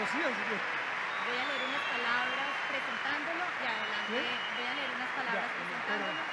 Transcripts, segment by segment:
Voy a leer unas palabras presentándolo y adelante voy a leer unas palabras presentándolo.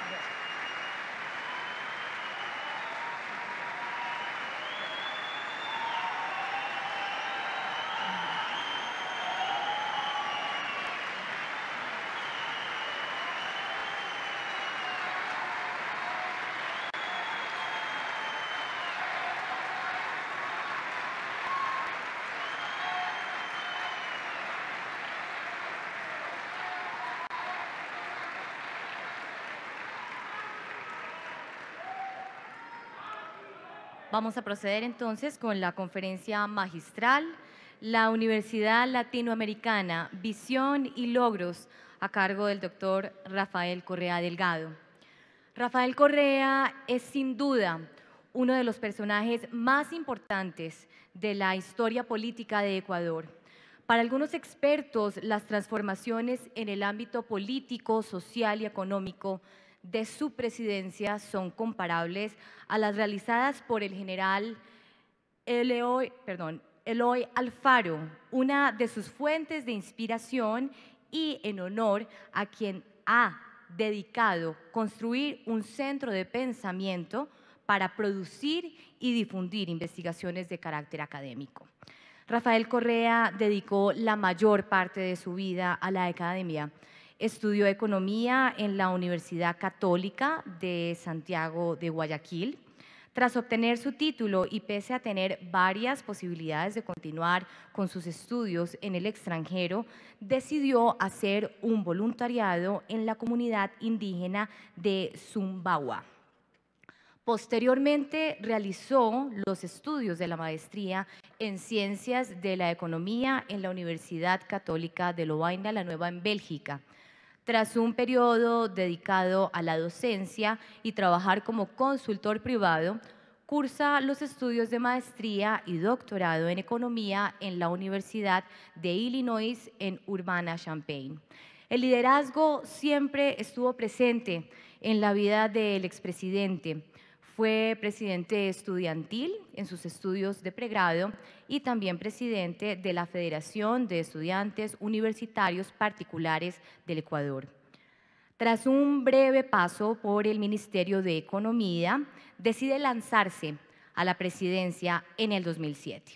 Vamos a proceder entonces con la conferencia magistral, la Universidad Latinoamericana, Visión y Logros, a cargo del doctor Rafael Correa Delgado. Rafael Correa es sin duda uno de los personajes más importantes de la historia política de Ecuador. Para algunos expertos, las transformaciones en el ámbito político, social y económico de su presidencia son comparables a las realizadas por el general Eloy, Alfaro, una de sus fuentes de inspiración y en honor a quien ha dedicado construir un centro de pensamiento para producir y difundir investigaciones de carácter académico. Rafael Correa dedicó la mayor parte de su vida a la academia, Estudió economía en la Universidad Católica de Santiago de Guayaquil. Tras obtener su título y pese a tener varias posibilidades de continuar con sus estudios en el extranjero, decidió hacer un voluntariado en la comunidad indígena de Zumbawa. Posteriormente realizó los estudios de la maestría en Ciencias de la Economía en la Universidad Católica de Lovaina, la Nueva en Bélgica. Tras un periodo dedicado a la docencia y trabajar como consultor privado, cursa los estudios de maestría y doctorado en economía en la Universidad de Illinois en Urbana-Champaign. El liderazgo siempre estuvo presente en la vida del expresidente. Fue presidente estudiantil en sus estudios de pregrado y también presidente de la Federación de Estudiantes Universitarios Particulares del Ecuador. Tras un breve paso por el Ministerio de Economía, decide lanzarse a la presidencia en el 2007.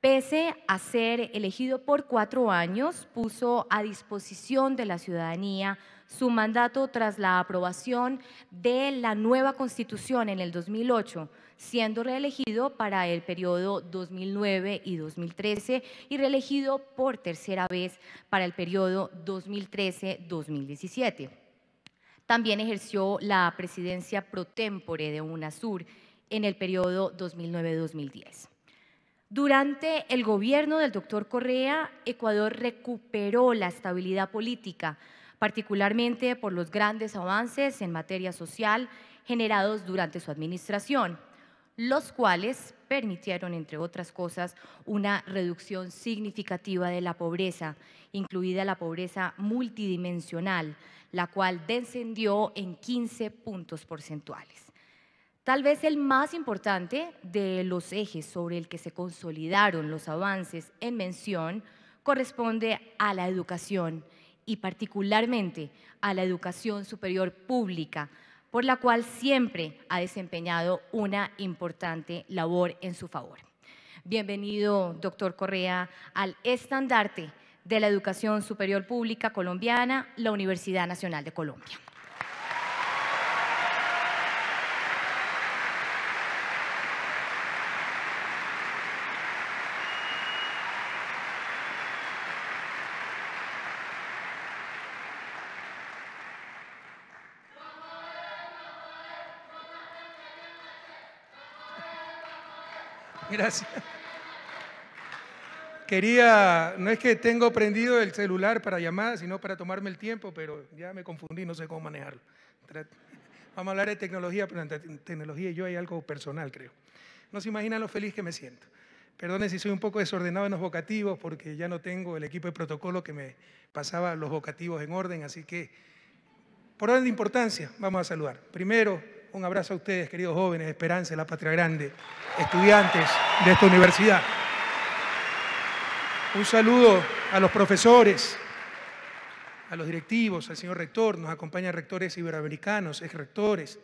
Pese a ser elegido por cuatro años, puso a disposición de la ciudadanía su mandato tras la aprobación de la nueva constitución en el 2008, siendo reelegido para el periodo 2009 y 2013 y reelegido por tercera vez para el periodo 2013-2017. También ejerció la presidencia pro tempore de UNASUR en el periodo 2009-2010. Durante el gobierno del doctor Correa, Ecuador recuperó la estabilidad política, particularmente por los grandes avances en materia social generados durante su administración, los cuales permitieron, entre otras cosas, una reducción significativa de la pobreza, incluida la pobreza multidimensional, la cual descendió en 15 puntos porcentuales. Tal vez el más importante de los ejes sobre el que se consolidaron los avances en mención corresponde a la educación, y particularmente a la educación superior pública, por la cual siempre ha desempeñado una importante labor en su favor. Bienvenido, doctor Correa, al estandarte de la educación superior pública colombiana, la Universidad Nacional de Colombia. gracias. Quería, no es que tengo prendido el celular para llamadas, sino para tomarme el tiempo, pero ya me confundí, no sé cómo manejarlo. Vamos a hablar de tecnología, pero entre tecnología y yo hay algo personal, creo. No se imaginan lo feliz que me siento. Perdone si soy un poco desordenado en los vocativos, porque ya no tengo el equipo de protocolo que me pasaba los vocativos en orden, así que por orden de importancia, vamos a saludar. Primero, un abrazo a ustedes, queridos jóvenes, Esperanza, la Patria Grande, estudiantes de esta universidad. Un saludo a los profesores, a los directivos, al señor rector, nos acompañan rectores iberoamericanos, exrectores.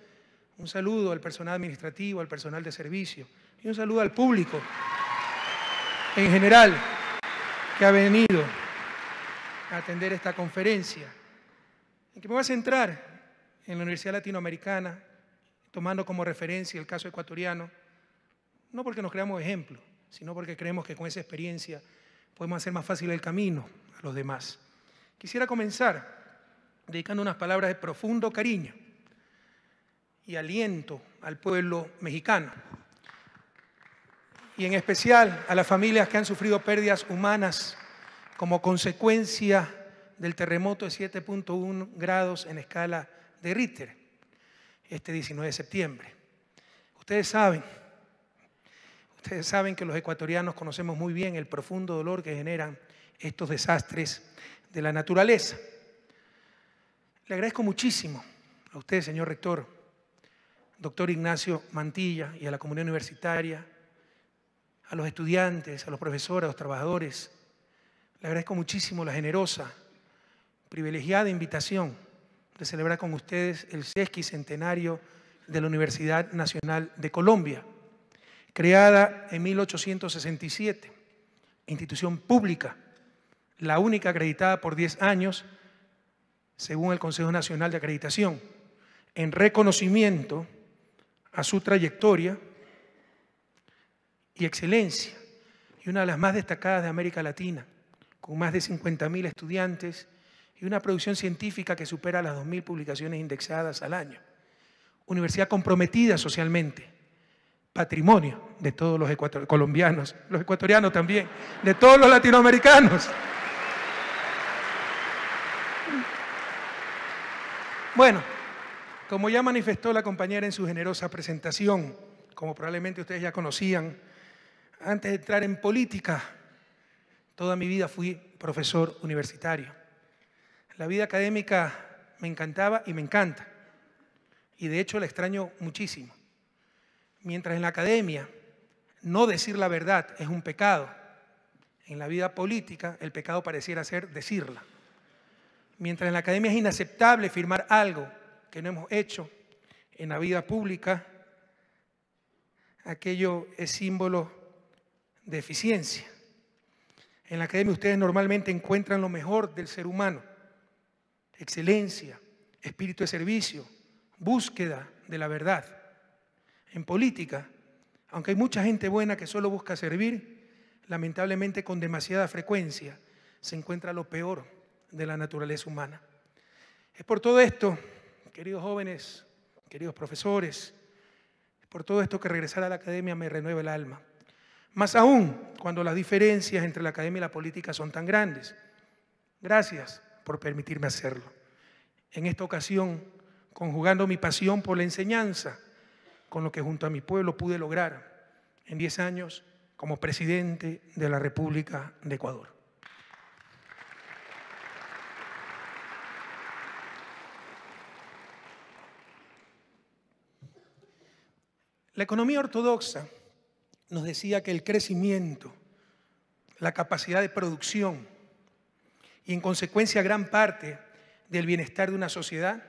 Un saludo al personal administrativo, al personal de servicio y un saludo al público en general que ha venido a atender esta conferencia, en que me voy a centrar en la Universidad Latinoamericana, tomando como referencia el caso ecuatoriano, no porque nos creamos ejemplo, sino porque creemos que con esa experiencia podemos hacer más fácil el camino a los demás. Quisiera comenzar dedicando unas palabras de profundo cariño y aliento al pueblo mexicano y en especial a las familias que han sufrido pérdidas humanas como consecuencia del terremoto de 7.1 grados en escala de Richter este 19 de septiembre. Ustedes saben, ustedes saben que los ecuatorianos conocemos muy bien el profundo dolor que generan estos desastres de la naturaleza. Le agradezco muchísimo a usted, señor rector, doctor Ignacio Mantilla y a la comunidad universitaria, a los estudiantes, a los profesores, a los trabajadores. Le agradezco muchísimo la generosa, privilegiada invitación de celebrar con ustedes el sesquicentenario de la Universidad Nacional de Colombia, creada en 1867, institución pública, la única acreditada por 10 años, según el Consejo Nacional de Acreditación, en reconocimiento a su trayectoria y excelencia, y una de las más destacadas de América Latina, con más de 50.000 estudiantes y una producción científica que supera las 2.000 publicaciones indexadas al año. Universidad comprometida socialmente, patrimonio de todos los colombianos, los ecuatorianos también, de todos los latinoamericanos. Bueno, como ya manifestó la compañera en su generosa presentación, como probablemente ustedes ya conocían, antes de entrar en política, toda mi vida fui profesor universitario. La vida académica me encantaba y me encanta. Y de hecho la extraño muchísimo. Mientras en la academia no decir la verdad es un pecado, en la vida política el pecado pareciera ser decirla. Mientras en la academia es inaceptable firmar algo que no hemos hecho, en la vida pública aquello es símbolo de eficiencia. En la academia ustedes normalmente encuentran lo mejor del ser humano excelencia, espíritu de servicio, búsqueda de la verdad. En política, aunque hay mucha gente buena que solo busca servir, lamentablemente con demasiada frecuencia se encuentra lo peor de la naturaleza humana. Es por todo esto, queridos jóvenes, queridos profesores, es por todo esto que regresar a la academia me renueva el alma. Más aún cuando las diferencias entre la academia y la política son tan grandes. Gracias por permitirme hacerlo. En esta ocasión, conjugando mi pasión por la enseñanza con lo que junto a mi pueblo pude lograr en 10 años como presidente de la República de Ecuador. La economía ortodoxa nos decía que el crecimiento, la capacidad de producción, y en consecuencia gran parte del bienestar de una sociedad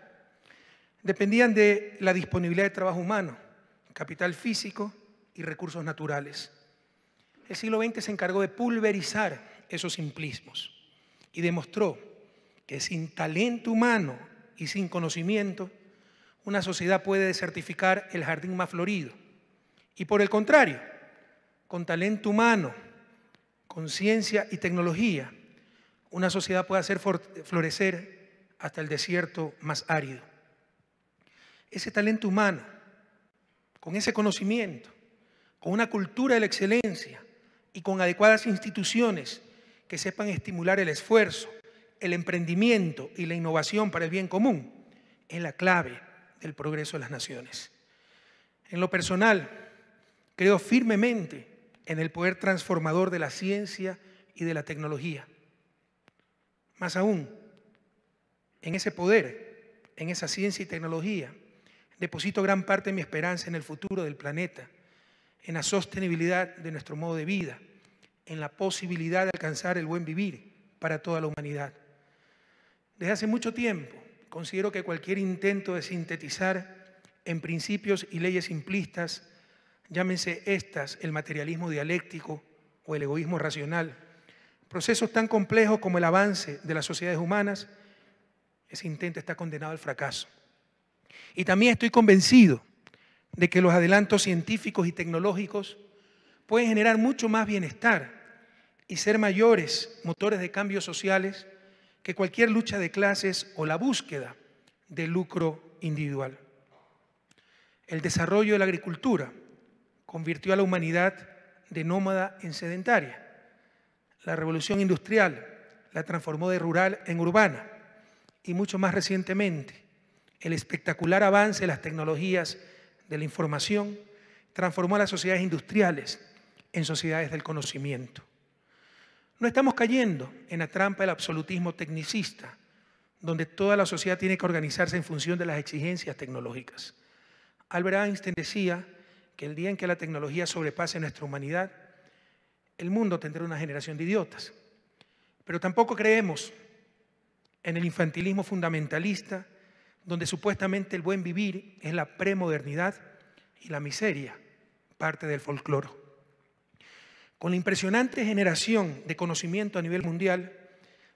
dependían de la disponibilidad de trabajo humano, capital físico y recursos naturales. El siglo XX se encargó de pulverizar esos simplismos y demostró que sin talento humano y sin conocimiento, una sociedad puede desertificar el jardín más florido. Y por el contrario, con talento humano, conciencia y tecnología, una sociedad puede hacer florecer hasta el desierto más árido. Ese talento humano, con ese conocimiento, con una cultura de la excelencia y con adecuadas instituciones que sepan estimular el esfuerzo, el emprendimiento y la innovación para el bien común, es la clave del progreso de las naciones. En lo personal, creo firmemente en el poder transformador de la ciencia y de la tecnología más aún, en ese poder, en esa ciencia y tecnología, deposito gran parte de mi esperanza en el futuro del planeta, en la sostenibilidad de nuestro modo de vida, en la posibilidad de alcanzar el buen vivir para toda la humanidad. Desde hace mucho tiempo considero que cualquier intento de sintetizar en principios y leyes simplistas, llámense estas el materialismo dialéctico o el egoísmo racional, Procesos tan complejos como el avance de las sociedades humanas, ese intento está condenado al fracaso. Y también estoy convencido de que los adelantos científicos y tecnológicos pueden generar mucho más bienestar y ser mayores motores de cambios sociales que cualquier lucha de clases o la búsqueda de lucro individual. El desarrollo de la agricultura convirtió a la humanidad de nómada en sedentaria la revolución industrial la transformó de rural en urbana y mucho más recientemente el espectacular avance de las tecnologías de la información transformó a las sociedades industriales en sociedades del conocimiento. No estamos cayendo en la trampa del absolutismo tecnicista, donde toda la sociedad tiene que organizarse en función de las exigencias tecnológicas. Albert Einstein decía que el día en que la tecnología sobrepase nuestra humanidad, el mundo tendrá una generación de idiotas. Pero tampoco creemos en el infantilismo fundamentalista, donde supuestamente el buen vivir es la premodernidad y la miseria, parte del folcloro. Con la impresionante generación de conocimiento a nivel mundial,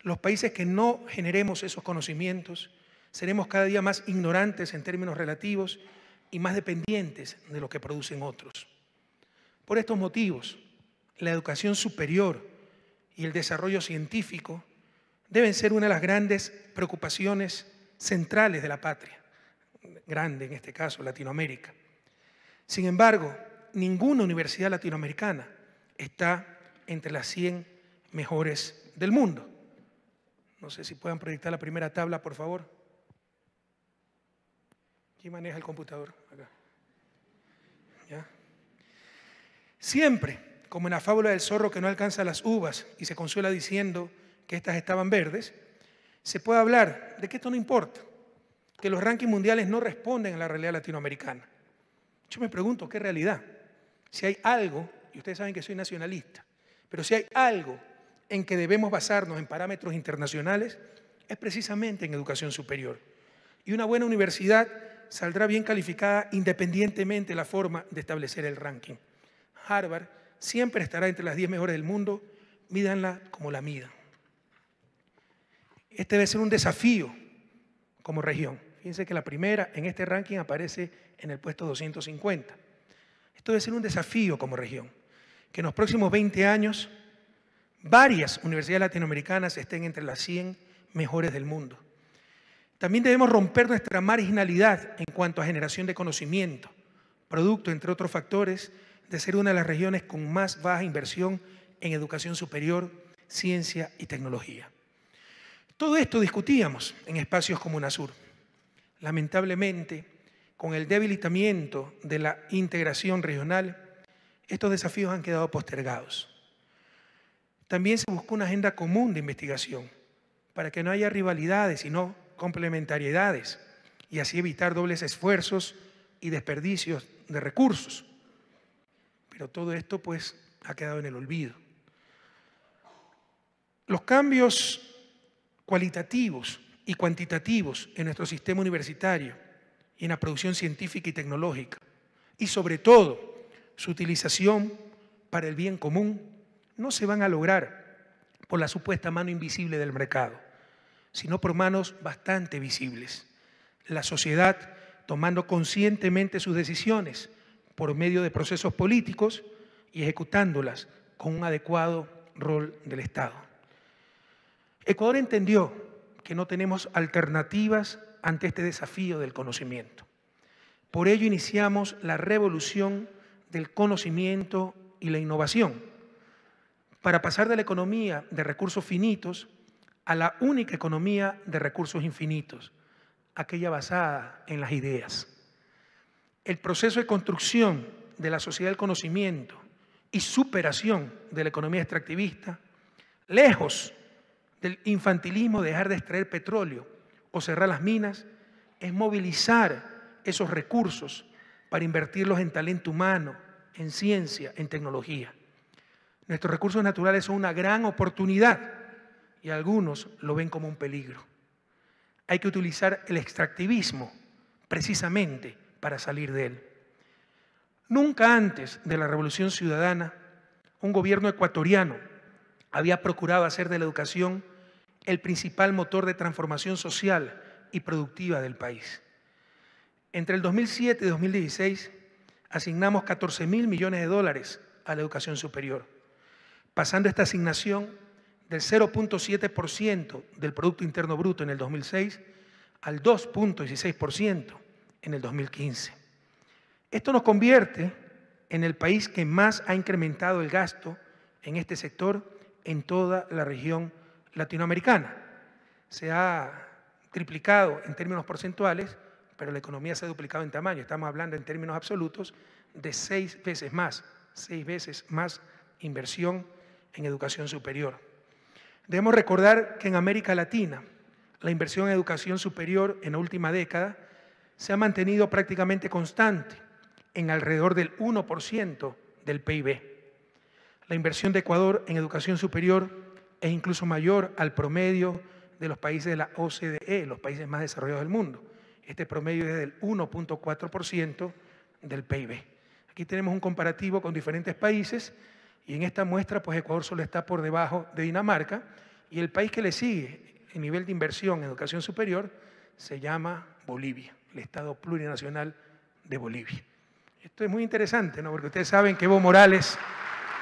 los países que no generemos esos conocimientos seremos cada día más ignorantes en términos relativos y más dependientes de lo que producen otros. Por estos motivos, la educación superior y el desarrollo científico deben ser una de las grandes preocupaciones centrales de la patria, grande en este caso, Latinoamérica. Sin embargo, ninguna universidad latinoamericana está entre las 100 mejores del mundo. No sé si puedan proyectar la primera tabla, por favor. ¿Quién maneja el computador? Siempre como en la fábula del zorro que no alcanza las uvas y se consuela diciendo que estas estaban verdes, se puede hablar de que esto no importa, que los rankings mundiales no responden a la realidad latinoamericana. Yo me pregunto, ¿qué realidad? Si hay algo, y ustedes saben que soy nacionalista, pero si hay algo en que debemos basarnos en parámetros internacionales, es precisamente en educación superior. Y una buena universidad saldrá bien calificada independientemente de la forma de establecer el ranking. Harvard siempre estará entre las 10 mejores del mundo, mídanla como la midan. Este debe ser un desafío como región. Fíjense que la primera en este ranking aparece en el puesto 250. Esto debe ser un desafío como región, que en los próximos 20 años varias universidades latinoamericanas estén entre las 100 mejores del mundo. También debemos romper nuestra marginalidad en cuanto a generación de conocimiento, producto, entre otros factores, de ser una de las regiones con más baja inversión en educación superior, ciencia y tecnología. Todo esto discutíamos en espacios como UNASUR. Lamentablemente, con el debilitamiento de la integración regional, estos desafíos han quedado postergados. También se buscó una agenda común de investigación para que no haya rivalidades, sino complementariedades y así evitar dobles esfuerzos y desperdicios de recursos. Pero todo esto pues ha quedado en el olvido. Los cambios cualitativos y cuantitativos en nuestro sistema universitario y en la producción científica y tecnológica, y sobre todo su utilización para el bien común, no se van a lograr por la supuesta mano invisible del mercado, sino por manos bastante visibles. La sociedad tomando conscientemente sus decisiones por medio de procesos políticos y ejecutándolas con un adecuado rol del Estado. Ecuador entendió que no tenemos alternativas ante este desafío del conocimiento. Por ello iniciamos la revolución del conocimiento y la innovación, para pasar de la economía de recursos finitos a la única economía de recursos infinitos, aquella basada en las ideas el proceso de construcción de la sociedad del conocimiento y superación de la economía extractivista, lejos del infantilismo de dejar de extraer petróleo o cerrar las minas, es movilizar esos recursos para invertirlos en talento humano, en ciencia, en tecnología. Nuestros recursos naturales son una gran oportunidad y algunos lo ven como un peligro. Hay que utilizar el extractivismo precisamente para salir de él. Nunca antes de la Revolución Ciudadana, un gobierno ecuatoriano había procurado hacer de la educación el principal motor de transformación social y productiva del país. Entre el 2007 y 2016 asignamos 14 mil millones de dólares a la educación superior, pasando esta asignación del 0.7% del Producto Interno Bruto en el 2006 al 2.16% en el 2015. Esto nos convierte en el país que más ha incrementado el gasto en este sector en toda la región latinoamericana. Se ha triplicado en términos porcentuales, pero la economía se ha duplicado en tamaño. Estamos hablando en términos absolutos de seis veces más, seis veces más inversión en educación superior. Debemos recordar que en América Latina la inversión en educación superior en la última década se ha mantenido prácticamente constante en alrededor del 1% del PIB. La inversión de Ecuador en educación superior es incluso mayor al promedio de los países de la OCDE, los países más desarrollados del mundo. Este promedio es del 1.4% del PIB. Aquí tenemos un comparativo con diferentes países y en esta muestra pues Ecuador solo está por debajo de Dinamarca y el país que le sigue en nivel de inversión en educación superior se llama Bolivia el Estado plurinacional de Bolivia. Esto es muy interesante, ¿no? Porque ustedes saben que Evo Morales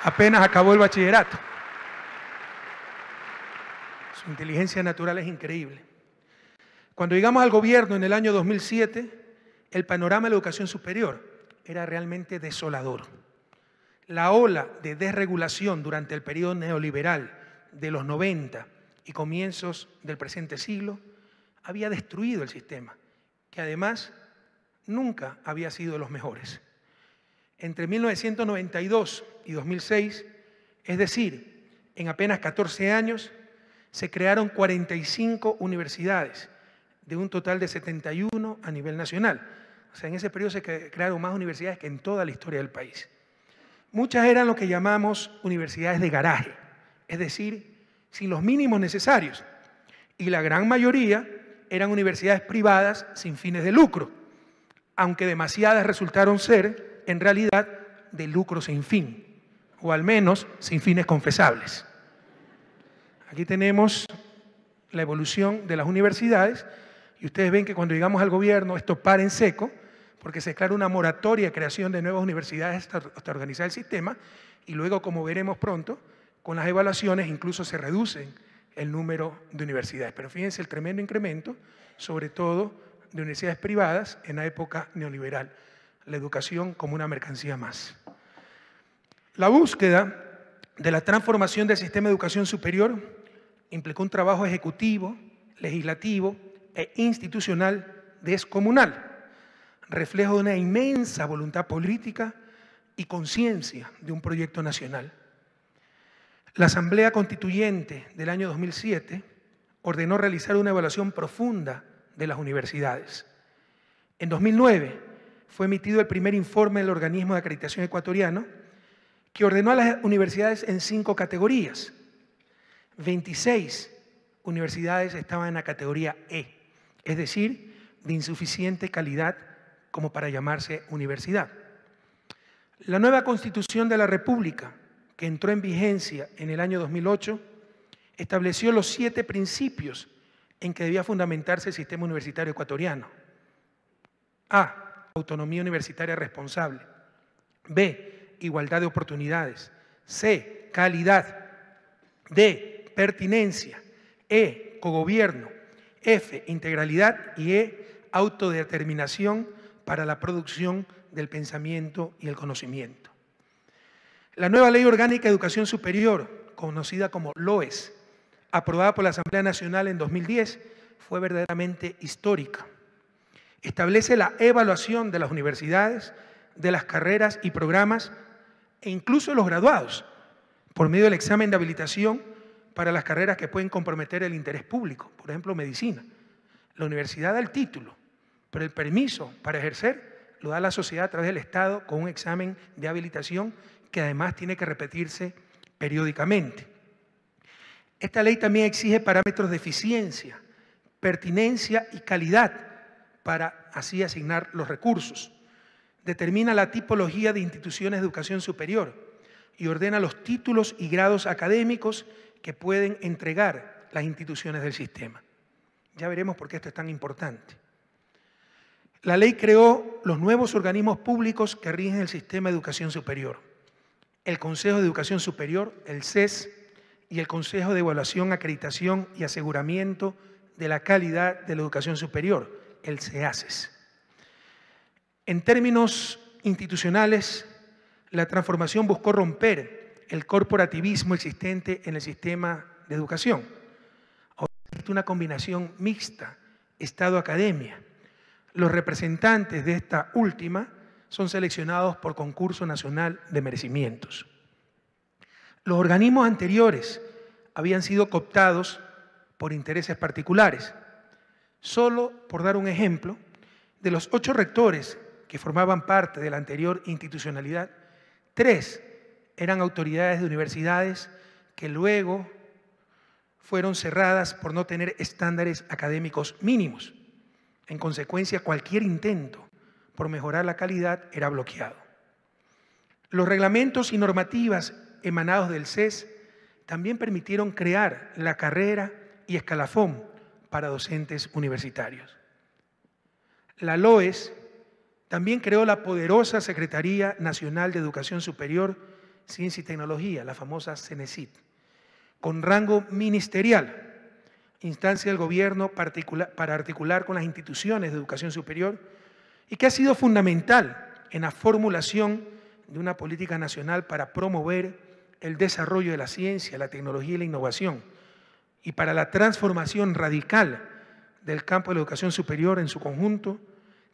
apenas acabó el bachillerato. Su inteligencia natural es increíble. Cuando llegamos al gobierno en el año 2007, el panorama de la educación superior era realmente desolador. La ola de desregulación durante el periodo neoliberal de los 90 y comienzos del presente siglo había destruido el sistema además nunca había sido los mejores. Entre 1992 y 2006, es decir, en apenas 14 años, se crearon 45 universidades de un total de 71 a nivel nacional. O sea, en ese periodo se crearon más universidades que en toda la historia del país. Muchas eran lo que llamamos universidades de garaje, es decir, sin los mínimos necesarios. Y la gran mayoría eran universidades privadas sin fines de lucro, aunque demasiadas resultaron ser, en realidad, de lucro sin fin, o al menos sin fines confesables. Aquí tenemos la evolución de las universidades y ustedes ven que cuando llegamos al gobierno esto para en seco, porque se declara una moratoria de creación de nuevas universidades hasta, hasta organizar el sistema y luego, como veremos pronto, con las evaluaciones incluso se reducen el número de universidades. Pero fíjense el tremendo incremento, sobre todo de universidades privadas en la época neoliberal. La educación como una mercancía más. La búsqueda de la transformación del sistema de educación superior implicó un trabajo ejecutivo, legislativo e institucional descomunal, reflejo de una inmensa voluntad política y conciencia de un proyecto nacional. La Asamblea Constituyente del año 2007 ordenó realizar una evaluación profunda de las universidades. En 2009 fue emitido el primer informe del organismo de acreditación ecuatoriano que ordenó a las universidades en cinco categorías. 26 universidades estaban en la categoría E, es decir, de insuficiente calidad como para llamarse universidad. La nueva constitución de la República que entró en vigencia en el año 2008, estableció los siete principios en que debía fundamentarse el sistema universitario ecuatoriano. A. Autonomía universitaria responsable. B. Igualdad de oportunidades. C. Calidad. D. Pertinencia. E. Cogobierno. F. Integralidad. Y E. Autodeterminación para la producción del pensamiento y el conocimiento. La nueva Ley Orgánica de Educación Superior, conocida como LOES, aprobada por la Asamblea Nacional en 2010, fue verdaderamente histórica. Establece la evaluación de las universidades, de las carreras y programas e incluso los graduados por medio del examen de habilitación para las carreras que pueden comprometer el interés público, por ejemplo, medicina. La universidad da el título, pero el permiso para ejercer lo da la sociedad a través del Estado con un examen de habilitación que además tiene que repetirse periódicamente. Esta ley también exige parámetros de eficiencia, pertinencia y calidad para así asignar los recursos. Determina la tipología de instituciones de educación superior y ordena los títulos y grados académicos que pueden entregar las instituciones del sistema. Ya veremos por qué esto es tan importante. La ley creó los nuevos organismos públicos que rigen el sistema de educación superior el Consejo de Educación Superior, el CES, y el Consejo de Evaluación, Acreditación y Aseguramiento de la Calidad de la Educación Superior, el CEACES. En términos institucionales, la transformación buscó romper el corporativismo existente en el sistema de educación. Ahora existe una combinación mixta, Estado-academia. Los representantes de esta última son seleccionados por concurso nacional de merecimientos. Los organismos anteriores habían sido cooptados por intereses particulares. Solo por dar un ejemplo, de los ocho rectores que formaban parte de la anterior institucionalidad, tres eran autoridades de universidades que luego fueron cerradas por no tener estándares académicos mínimos. En consecuencia, cualquier intento por mejorar la calidad era bloqueado. Los reglamentos y normativas emanados del CES también permitieron crear la carrera y escalafón para docentes universitarios. La LOES también creó la poderosa Secretaría Nacional de Educación Superior, Ciencia y Tecnología, la famosa CENESIT, con rango ministerial, instancia del gobierno para articular con las instituciones de educación superior y que ha sido fundamental en la formulación de una política nacional para promover el desarrollo de la ciencia, la tecnología y la innovación, y para la transformación radical del campo de la educación superior en su conjunto,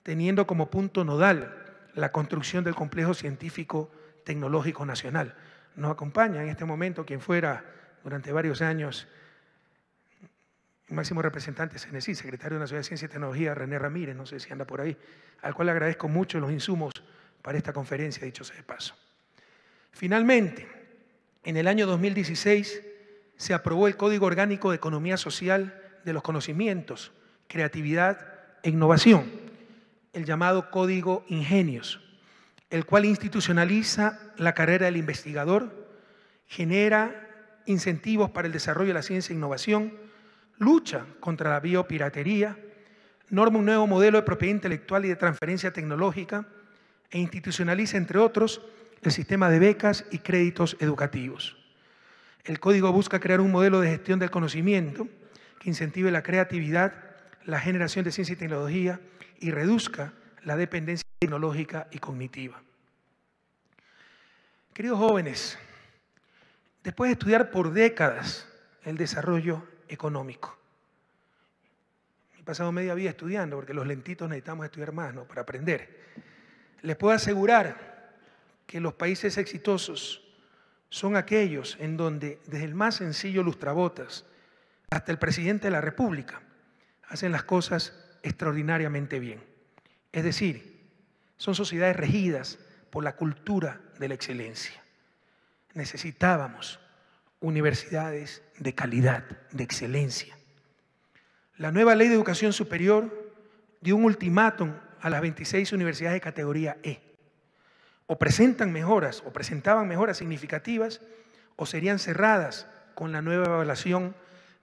teniendo como punto nodal la construcción del complejo científico tecnológico nacional. Nos acompaña en este momento quien fuera durante varios años máximo representante CNC, secretario de la Ciudad de Ciencia y Tecnología, René Ramírez, no sé si anda por ahí, al cual agradezco mucho los insumos para esta conferencia, dicho sea de paso. Finalmente, en el año 2016 se aprobó el Código Orgánico de Economía Social de los Conocimientos, Creatividad e Innovación, el llamado Código Ingenios, el cual institucionaliza la carrera del investigador, genera incentivos para el desarrollo de la ciencia e innovación, lucha contra la biopiratería, norma un nuevo modelo de propiedad intelectual y de transferencia tecnológica e institucionaliza, entre otros, el sistema de becas y créditos educativos. El código busca crear un modelo de gestión del conocimiento que incentive la creatividad, la generación de ciencia y tecnología y reduzca la dependencia tecnológica y cognitiva. Queridos jóvenes, después de estudiar por décadas el desarrollo económico. He pasado media vida estudiando, porque los lentitos necesitamos estudiar más, ¿no? Para aprender. Les puedo asegurar que los países exitosos son aquellos en donde desde el más sencillo lustrabotas hasta el presidente de la República hacen las cosas extraordinariamente bien. Es decir, son sociedades regidas por la cultura de la excelencia. Necesitábamos universidades de calidad, de excelencia. La nueva ley de educación superior dio un ultimátum a las 26 universidades de categoría E. O presentan mejoras, o presentaban mejoras significativas, o serían cerradas con la nueva evaluación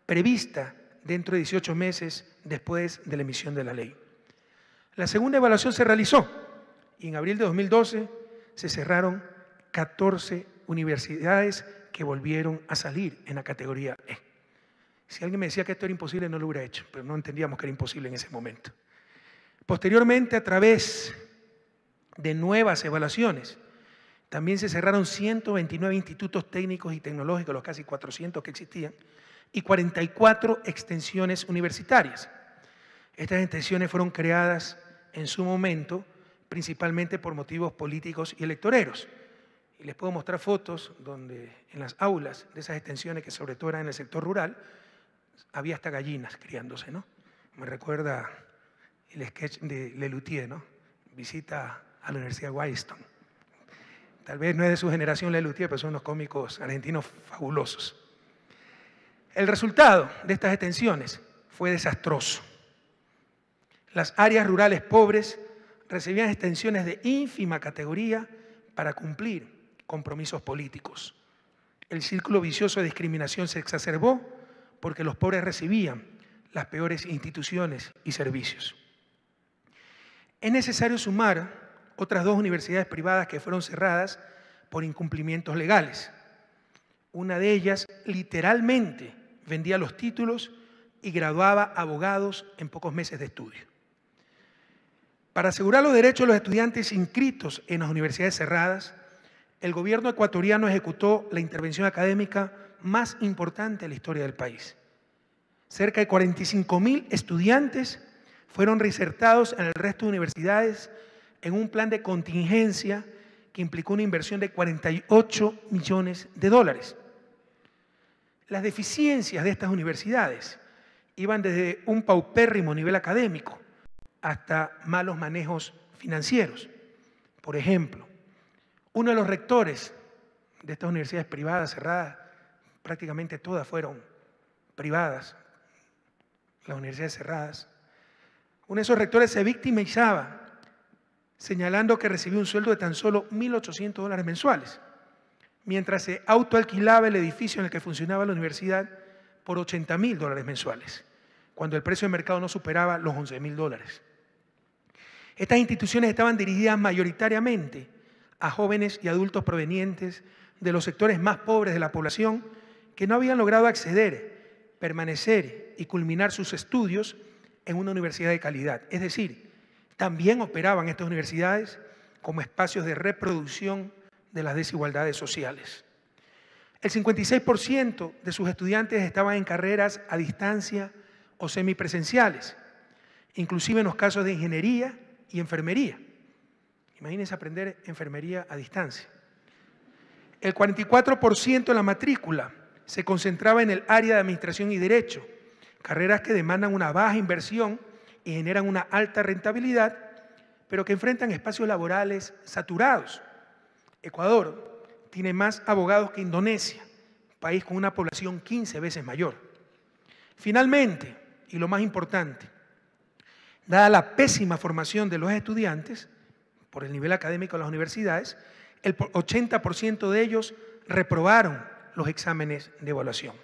prevista dentro de 18 meses después de la emisión de la ley. La segunda evaluación se realizó y en abril de 2012 se cerraron 14 universidades que volvieron a salir en la categoría E. Si alguien me decía que esto era imposible, no lo hubiera hecho, pero no entendíamos que era imposible en ese momento. Posteriormente, a través de nuevas evaluaciones, también se cerraron 129 institutos técnicos y tecnológicos, los casi 400 que existían, y 44 extensiones universitarias. Estas extensiones fueron creadas en su momento principalmente por motivos políticos y electoreros. Y les puedo mostrar fotos donde en las aulas de esas extensiones, que sobre todo eran en el sector rural, había hasta gallinas criándose, ¿no? Me recuerda el sketch de Lelutier, ¿no? Visita a la Universidad Washington. Tal vez no es de su generación Lelutier, pero son unos cómicos argentinos fabulosos. El resultado de estas extensiones fue desastroso. Las áreas rurales pobres recibían extensiones de ínfima categoría para cumplir compromisos políticos. El círculo vicioso de discriminación se exacerbó porque los pobres recibían las peores instituciones y servicios. Es necesario sumar otras dos universidades privadas que fueron cerradas por incumplimientos legales. Una de ellas literalmente vendía los títulos y graduaba abogados en pocos meses de estudio. Para asegurar los derechos de los estudiantes inscritos en las universidades cerradas, el gobierno ecuatoriano ejecutó la intervención académica más importante de la historia del país. Cerca de 45 mil estudiantes fueron reinsertados en el resto de universidades en un plan de contingencia que implicó una inversión de 48 millones de dólares. Las deficiencias de estas universidades iban desde un paupérrimo nivel académico hasta malos manejos financieros. Por ejemplo, uno de los rectores de estas universidades privadas, cerradas, prácticamente todas fueron privadas, las universidades cerradas, uno de esos rectores se victimizaba señalando que recibió un sueldo de tan solo 1.800 dólares mensuales, mientras se autoalquilaba el edificio en el que funcionaba la universidad por 80.000 dólares mensuales, cuando el precio de mercado no superaba los 11.000 dólares. Estas instituciones estaban dirigidas mayoritariamente a jóvenes y adultos provenientes de los sectores más pobres de la población que no habían logrado acceder, permanecer y culminar sus estudios en una universidad de calidad. Es decir, también operaban estas universidades como espacios de reproducción de las desigualdades sociales. El 56% de sus estudiantes estaban en carreras a distancia o semipresenciales, inclusive en los casos de ingeniería y enfermería. Imagínense aprender enfermería a distancia. El 44% de la matrícula se concentraba en el área de administración y derecho, carreras que demandan una baja inversión y generan una alta rentabilidad, pero que enfrentan espacios laborales saturados. Ecuador tiene más abogados que Indonesia, país con una población 15 veces mayor. Finalmente, y lo más importante, dada la pésima formación de los estudiantes, por el nivel académico de las universidades, el 80% de ellos reprobaron los exámenes de evaluación.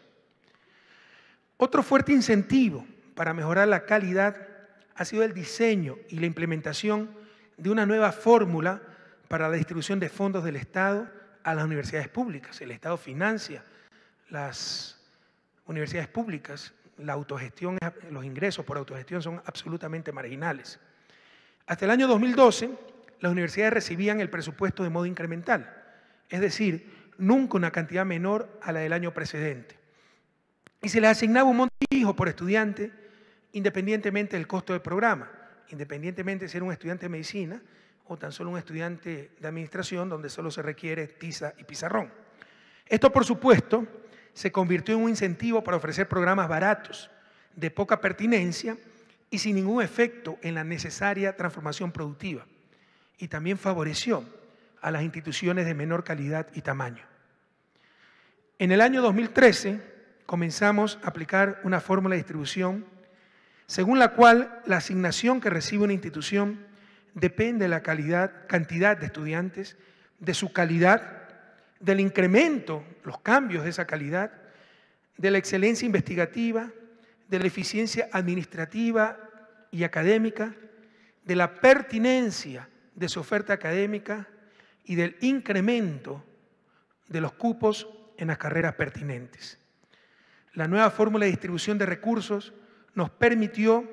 Otro fuerte incentivo para mejorar la calidad ha sido el diseño y la implementación de una nueva fórmula para la distribución de fondos del Estado a las universidades públicas. El Estado financia las universidades públicas, la autogestión, los ingresos por autogestión son absolutamente marginales. Hasta el año 2012, las universidades recibían el presupuesto de modo incremental, es decir, nunca una cantidad menor a la del año precedente. Y se les asignaba un monto fijo por estudiante, independientemente del costo del programa, independientemente de ser un estudiante de medicina o tan solo un estudiante de administración donde solo se requiere tiza y pizarrón. Esto, por supuesto, se convirtió en un incentivo para ofrecer programas baratos, de poca pertinencia y sin ningún efecto en la necesaria transformación productiva y también favoreció a las instituciones de menor calidad y tamaño. En el año 2013 comenzamos a aplicar una fórmula de distribución según la cual la asignación que recibe una institución depende de la calidad, cantidad de estudiantes, de su calidad, del incremento, los cambios de esa calidad, de la excelencia investigativa, de la eficiencia administrativa y académica, de la pertinencia de su oferta académica y del incremento de los cupos en las carreras pertinentes. La nueva fórmula de distribución de recursos nos permitió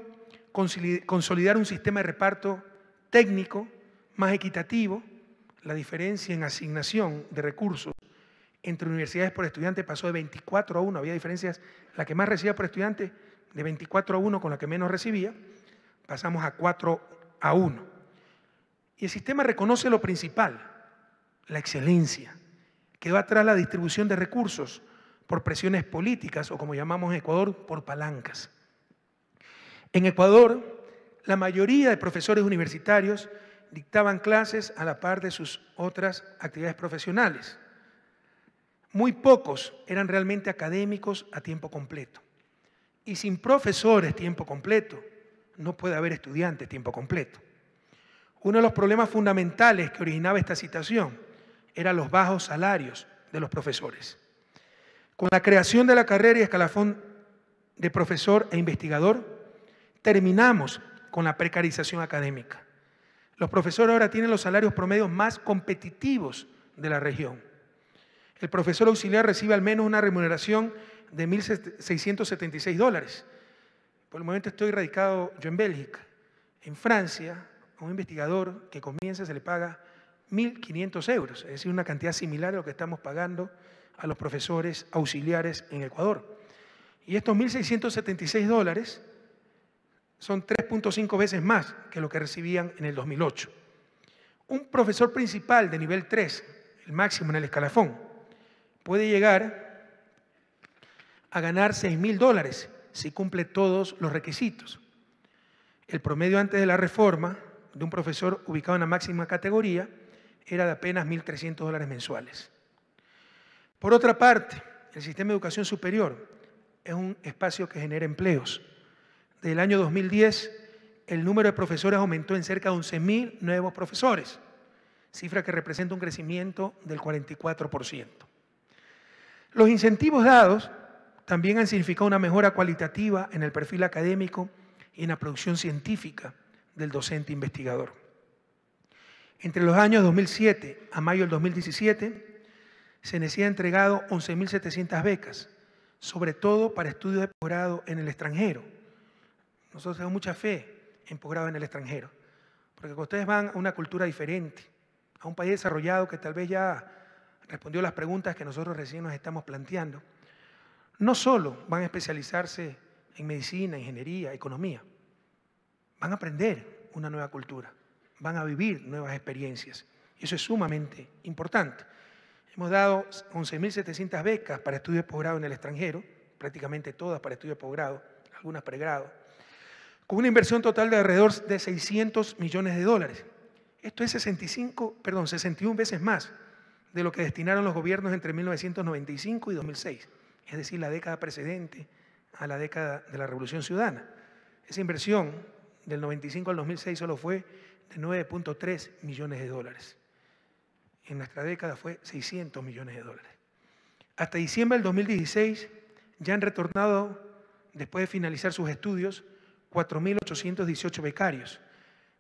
consolidar un sistema de reparto técnico más equitativo. La diferencia en asignación de recursos entre universidades por estudiante pasó de 24 a 1. Había diferencias, la que más recibía por estudiante, de 24 a 1 con la que menos recibía, pasamos a 4 a 1. Y el sistema reconoce lo principal, la excelencia. que va atrás la distribución de recursos por presiones políticas o como llamamos en Ecuador, por palancas. En Ecuador, la mayoría de profesores universitarios dictaban clases a la par de sus otras actividades profesionales. Muy pocos eran realmente académicos a tiempo completo. Y sin profesores tiempo completo, no puede haber estudiantes tiempo completo. Uno de los problemas fundamentales que originaba esta situación era los bajos salarios de los profesores. Con la creación de la carrera y escalafón de profesor e investigador, terminamos con la precarización académica. Los profesores ahora tienen los salarios promedios más competitivos de la región. El profesor auxiliar recibe al menos una remuneración de 1.676 dólares. Por el momento estoy radicado yo en Bélgica. En Francia, un investigador que comienza se le paga 1.500 euros, es decir, una cantidad similar a lo que estamos pagando a los profesores auxiliares en Ecuador. Y estos 1.676 dólares son 3.5 veces más que lo que recibían en el 2008. Un profesor principal de nivel 3, el máximo en el escalafón, puede llegar a ganar 6.000 dólares si cumple todos los requisitos. El promedio antes de la reforma de un profesor ubicado en la máxima categoría era de apenas 1.300 dólares mensuales. Por otra parte, el sistema de educación superior es un espacio que genera empleos. Del año 2010, el número de profesores aumentó en cerca de 11.000 nuevos profesores, cifra que representa un crecimiento del 44%. Los incentivos dados también han significado una mejora cualitativa en el perfil académico y en la producción científica del docente investigador. Entre los años 2007 a mayo del 2017, se ha entregado 11.700 becas, sobre todo para estudios de posgrado en el extranjero. Nosotros tenemos mucha fe en posgrado en el extranjero, porque ustedes van a una cultura diferente, a un país desarrollado que tal vez ya respondió las preguntas que nosotros recién nos estamos planteando, no solo van a especializarse en medicina, ingeniería, economía, van a aprender una nueva cultura, van a vivir nuevas experiencias. Y eso es sumamente importante. Hemos dado 11.700 becas para estudios de posgrado en el extranjero, prácticamente todas para estudios de posgrado, algunas pregrado, con una inversión total de alrededor de 600 millones de dólares. Esto es 65, perdón, 61 veces más de lo que destinaron los gobiernos entre 1995 y 2006, es decir, la década precedente a la década de la Revolución Ciudadana. Esa inversión del 95 al 2006 solo fue de 9.3 millones de dólares. En nuestra década fue 600 millones de dólares. Hasta diciembre del 2016 ya han retornado, después de finalizar sus estudios, 4.818 becarios.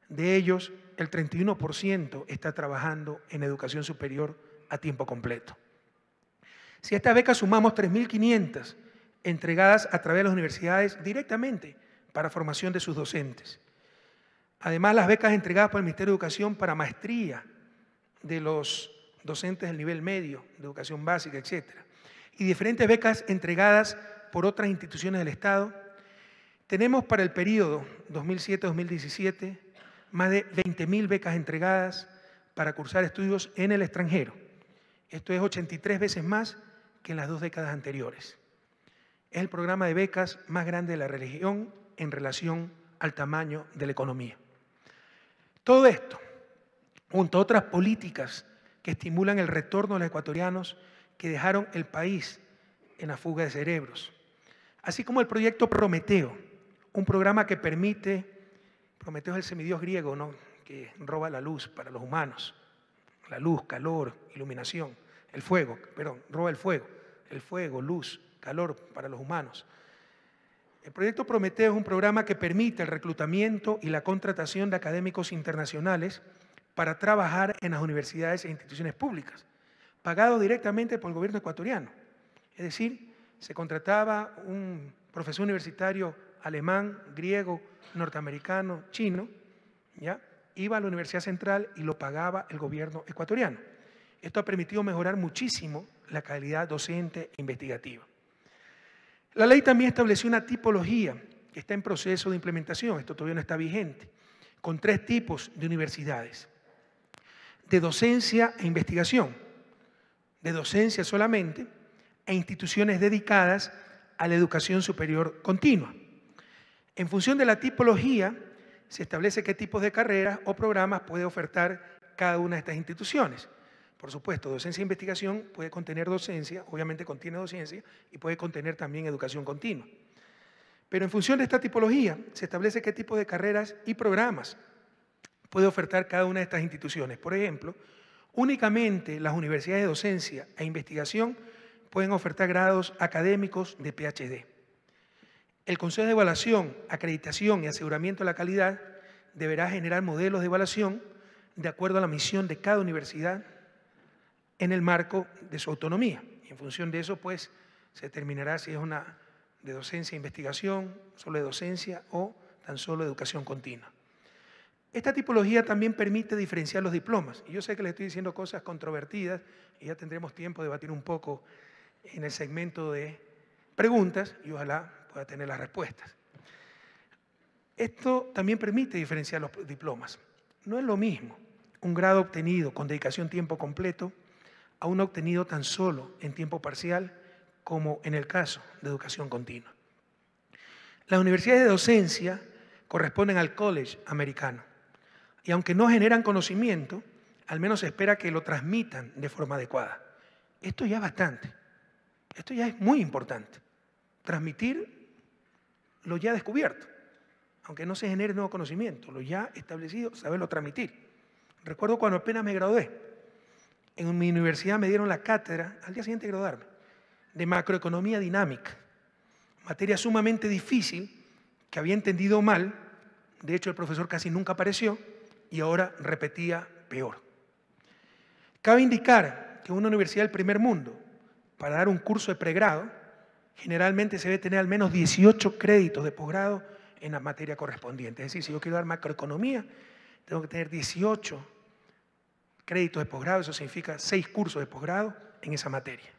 De ellos, el 31% está trabajando en educación superior a tiempo completo. Si a esta beca sumamos 3.500 entregadas a través de las universidades directamente, para formación de sus docentes. Además, las becas entregadas por el Ministerio de Educación para maestría de los docentes del nivel medio, de educación básica, etc. Y diferentes becas entregadas por otras instituciones del Estado. Tenemos para el periodo 2007-2017 más de 20.000 becas entregadas para cursar estudios en el extranjero. Esto es 83 veces más que en las dos décadas anteriores. Es el programa de becas más grande de la región en relación al tamaño de la economía. Todo esto, junto a otras políticas que estimulan el retorno de los ecuatorianos que dejaron el país en la fuga de cerebros, así como el proyecto Prometeo, un programa que permite, Prometeo es el semidios griego, ¿no? que roba la luz para los humanos, la luz, calor, iluminación, el fuego, perdón, roba el fuego, el fuego, luz, calor para los humanos. El proyecto Prometeo es un programa que permite el reclutamiento y la contratación de académicos internacionales para trabajar en las universidades e instituciones públicas, pagado directamente por el gobierno ecuatoriano. Es decir, se contrataba un profesor universitario alemán, griego, norteamericano, chino, ¿ya? iba a la Universidad Central y lo pagaba el gobierno ecuatoriano. Esto ha permitido mejorar muchísimo la calidad docente e investigativa. La ley también estableció una tipología que está en proceso de implementación, esto todavía no está vigente, con tres tipos de universidades, de docencia e investigación, de docencia solamente, e instituciones dedicadas a la educación superior continua. En función de la tipología, se establece qué tipos de carreras o programas puede ofertar cada una de estas instituciones. Por supuesto, docencia e investigación puede contener docencia, obviamente contiene docencia, y puede contener también educación continua. Pero en función de esta tipología, se establece qué tipo de carreras y programas puede ofertar cada una de estas instituciones. Por ejemplo, únicamente las universidades de docencia e investigación pueden ofertar grados académicos de PhD. El Consejo de Evaluación, Acreditación y Aseguramiento de la Calidad deberá generar modelos de evaluación de acuerdo a la misión de cada universidad en el marco de su autonomía. Y en función de eso, pues, se determinará si es una de docencia e investigación, solo de docencia o tan solo educación continua. Esta tipología también permite diferenciar los diplomas. Y yo sé que les estoy diciendo cosas controvertidas y ya tendremos tiempo de debatir un poco en el segmento de preguntas y ojalá pueda tener las respuestas. Esto también permite diferenciar los diplomas. No es lo mismo un grado obtenido con dedicación tiempo completo aún obtenido tan solo en tiempo parcial como en el caso de educación continua. Las universidades de docencia corresponden al college americano y aunque no generan conocimiento, al menos se espera que lo transmitan de forma adecuada. Esto ya es bastante, esto ya es muy importante, transmitir lo ya descubierto, aunque no se genere nuevo conocimiento, lo ya establecido, saberlo transmitir. Recuerdo cuando apenas me gradué, en mi universidad me dieron la cátedra, al día siguiente de graduarme, de macroeconomía dinámica, materia sumamente difícil que había entendido mal, de hecho el profesor casi nunca apareció y ahora repetía peor. Cabe indicar que una universidad del primer mundo, para dar un curso de pregrado, generalmente se debe tener al menos 18 créditos de posgrado en la materia correspondiente. Es decir, si yo quiero dar macroeconomía, tengo que tener 18 créditos de posgrado, eso significa seis cursos de posgrado en esa materia.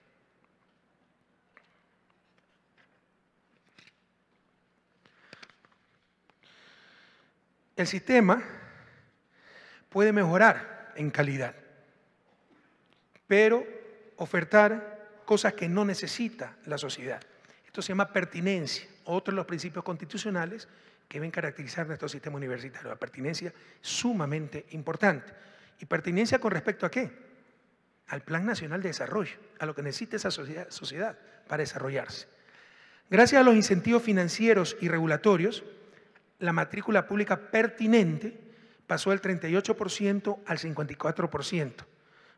El sistema puede mejorar en calidad, pero ofertar cosas que no necesita la sociedad. Esto se llama pertinencia, otro de los principios constitucionales que deben caracterizar nuestro sistema universitario, la pertinencia es sumamente importante. ¿Y pertinencia con respecto a qué? Al Plan Nacional de Desarrollo, a lo que necesita esa sociedad, para desarrollarse. Gracias a los incentivos financieros y regulatorios, la matrícula pública pertinente pasó del 38% al 54%,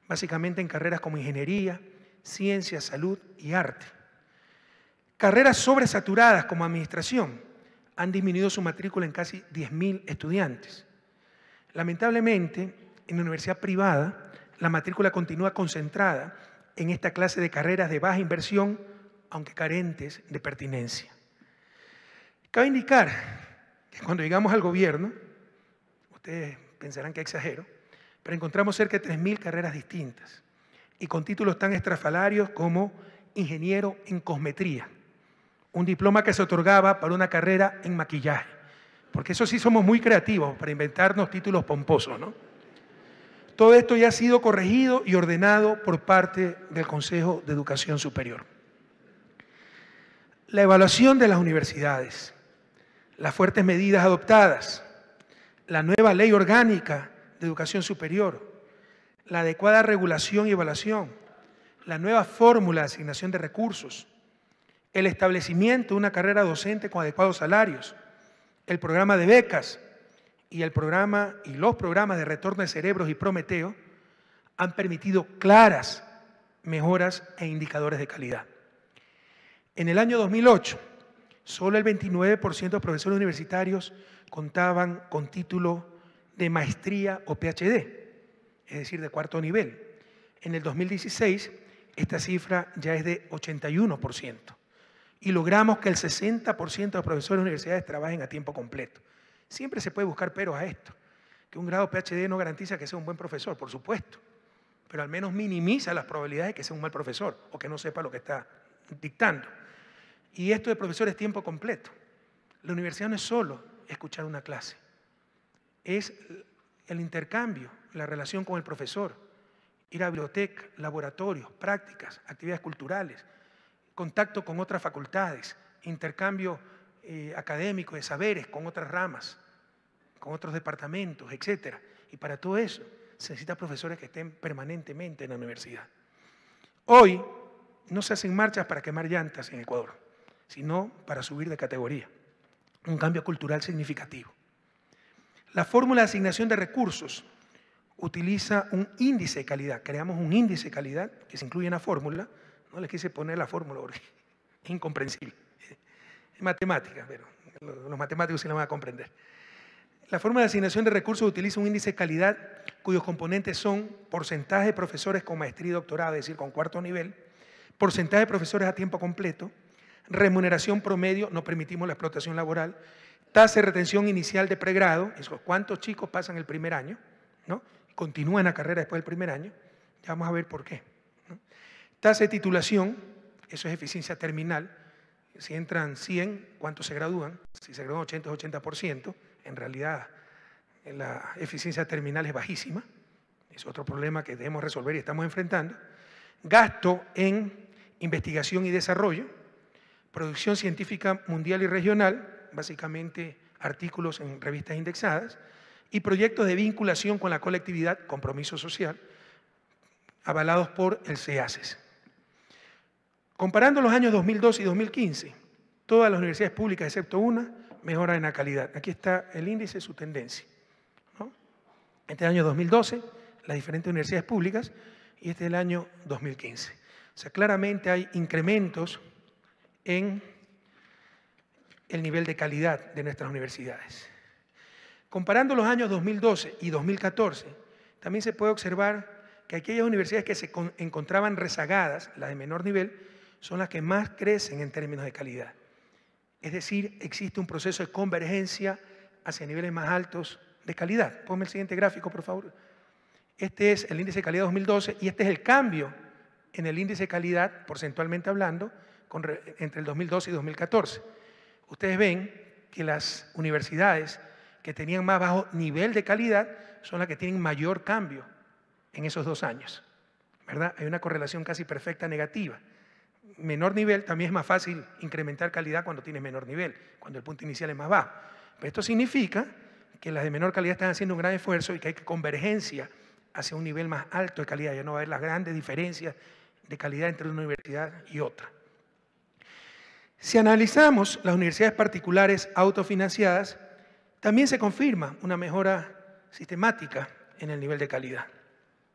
básicamente en carreras como ingeniería, ciencia, salud y arte. Carreras sobresaturadas como administración han disminuido su matrícula en casi 10.000 estudiantes. Lamentablemente, en la universidad privada, la matrícula continúa concentrada en esta clase de carreras de baja inversión, aunque carentes de pertinencia. Cabe indicar que cuando llegamos al gobierno, ustedes pensarán que exagero, pero encontramos cerca de 3.000 carreras distintas y con títulos tan estrafalarios como ingeniero en cosmetría, un diploma que se otorgaba para una carrera en maquillaje, porque eso sí somos muy creativos para inventarnos títulos pomposos, ¿no? Todo esto ya ha sido corregido y ordenado por parte del Consejo de Educación Superior. La evaluación de las universidades, las fuertes medidas adoptadas, la nueva ley orgánica de educación superior, la adecuada regulación y evaluación, la nueva fórmula de asignación de recursos, el establecimiento de una carrera docente con adecuados salarios, el programa de becas, y el programa y los programas de retorno de cerebros y Prometeo han permitido claras mejoras e indicadores de calidad. En el año 2008, solo el 29% de profesores universitarios contaban con título de maestría o PhD, es decir, de cuarto nivel. En el 2016, esta cifra ya es de 81%. Y logramos que el 60% de los profesores de universidades trabajen a tiempo completo. Siempre se puede buscar peros a esto. Que un grado PhD no garantiza que sea un buen profesor, por supuesto, pero al menos minimiza las probabilidades de que sea un mal profesor o que no sepa lo que está dictando. Y esto de profesor es tiempo completo. La universidad no es solo escuchar una clase, es el intercambio, la relación con el profesor, ir a biblioteca, laboratorios, prácticas, actividades culturales, contacto con otras facultades, intercambio académicos, eh, académico, de saberes, con otras ramas, con otros departamentos, etc. Y para todo eso se necesitan profesores que estén permanentemente en la universidad. Hoy no se hacen marchas para quemar llantas en Ecuador, sino para subir de categoría. Un cambio cultural significativo. La fórmula de asignación de recursos utiliza un índice de calidad. Creamos un índice de calidad que se incluye en la fórmula. No les quise poner la fórmula porque es incomprensible matemáticas, pero los matemáticos sí la van a comprender. La forma de asignación de recursos utiliza un índice de calidad cuyos componentes son porcentaje de profesores con maestría y doctorado, es decir, con cuarto nivel, porcentaje de profesores a tiempo completo, remuneración promedio, no permitimos la explotación laboral, tasa de retención inicial de pregrado, cuántos chicos pasan el primer año, ¿no? continúan la carrera después del primer año, ya vamos a ver por qué. Tasa de titulación, eso es eficiencia terminal, si entran 100, ¿cuántos se gradúan? Si se gradúan 80 es 80%. En realidad, la eficiencia terminal es bajísima. Es otro problema que debemos resolver y estamos enfrentando. Gasto en investigación y desarrollo. Producción científica mundial y regional, básicamente artículos en revistas indexadas. Y proyectos de vinculación con la colectividad, compromiso social, avalados por el CEASES. Comparando los años 2012 y 2015, todas las universidades públicas, excepto una, mejoran en la calidad. Aquí está el índice, su tendencia. Este es el año 2012, las diferentes universidades públicas, y este es el año 2015. O sea, claramente hay incrementos en el nivel de calidad de nuestras universidades. Comparando los años 2012 y 2014, también se puede observar que aquellas universidades que se encontraban rezagadas, las de menor nivel, son las que más crecen en términos de calidad. Es decir, existe un proceso de convergencia hacia niveles más altos de calidad. Ponme el siguiente gráfico, por favor. Este es el índice de calidad 2012 y este es el cambio en el índice de calidad, porcentualmente hablando, entre el 2012 y 2014. Ustedes ven que las universidades que tenían más bajo nivel de calidad son las que tienen mayor cambio en esos dos años. ¿Verdad? Hay una correlación casi perfecta negativa menor nivel, también es más fácil incrementar calidad cuando tienes menor nivel, cuando el punto inicial es más bajo. Pero esto significa que las de menor calidad están haciendo un gran esfuerzo y que hay convergencia hacia un nivel más alto de calidad. Ya no va a haber las grandes diferencias de calidad entre una universidad y otra. Si analizamos las universidades particulares autofinanciadas, también se confirma una mejora sistemática en el nivel de calidad.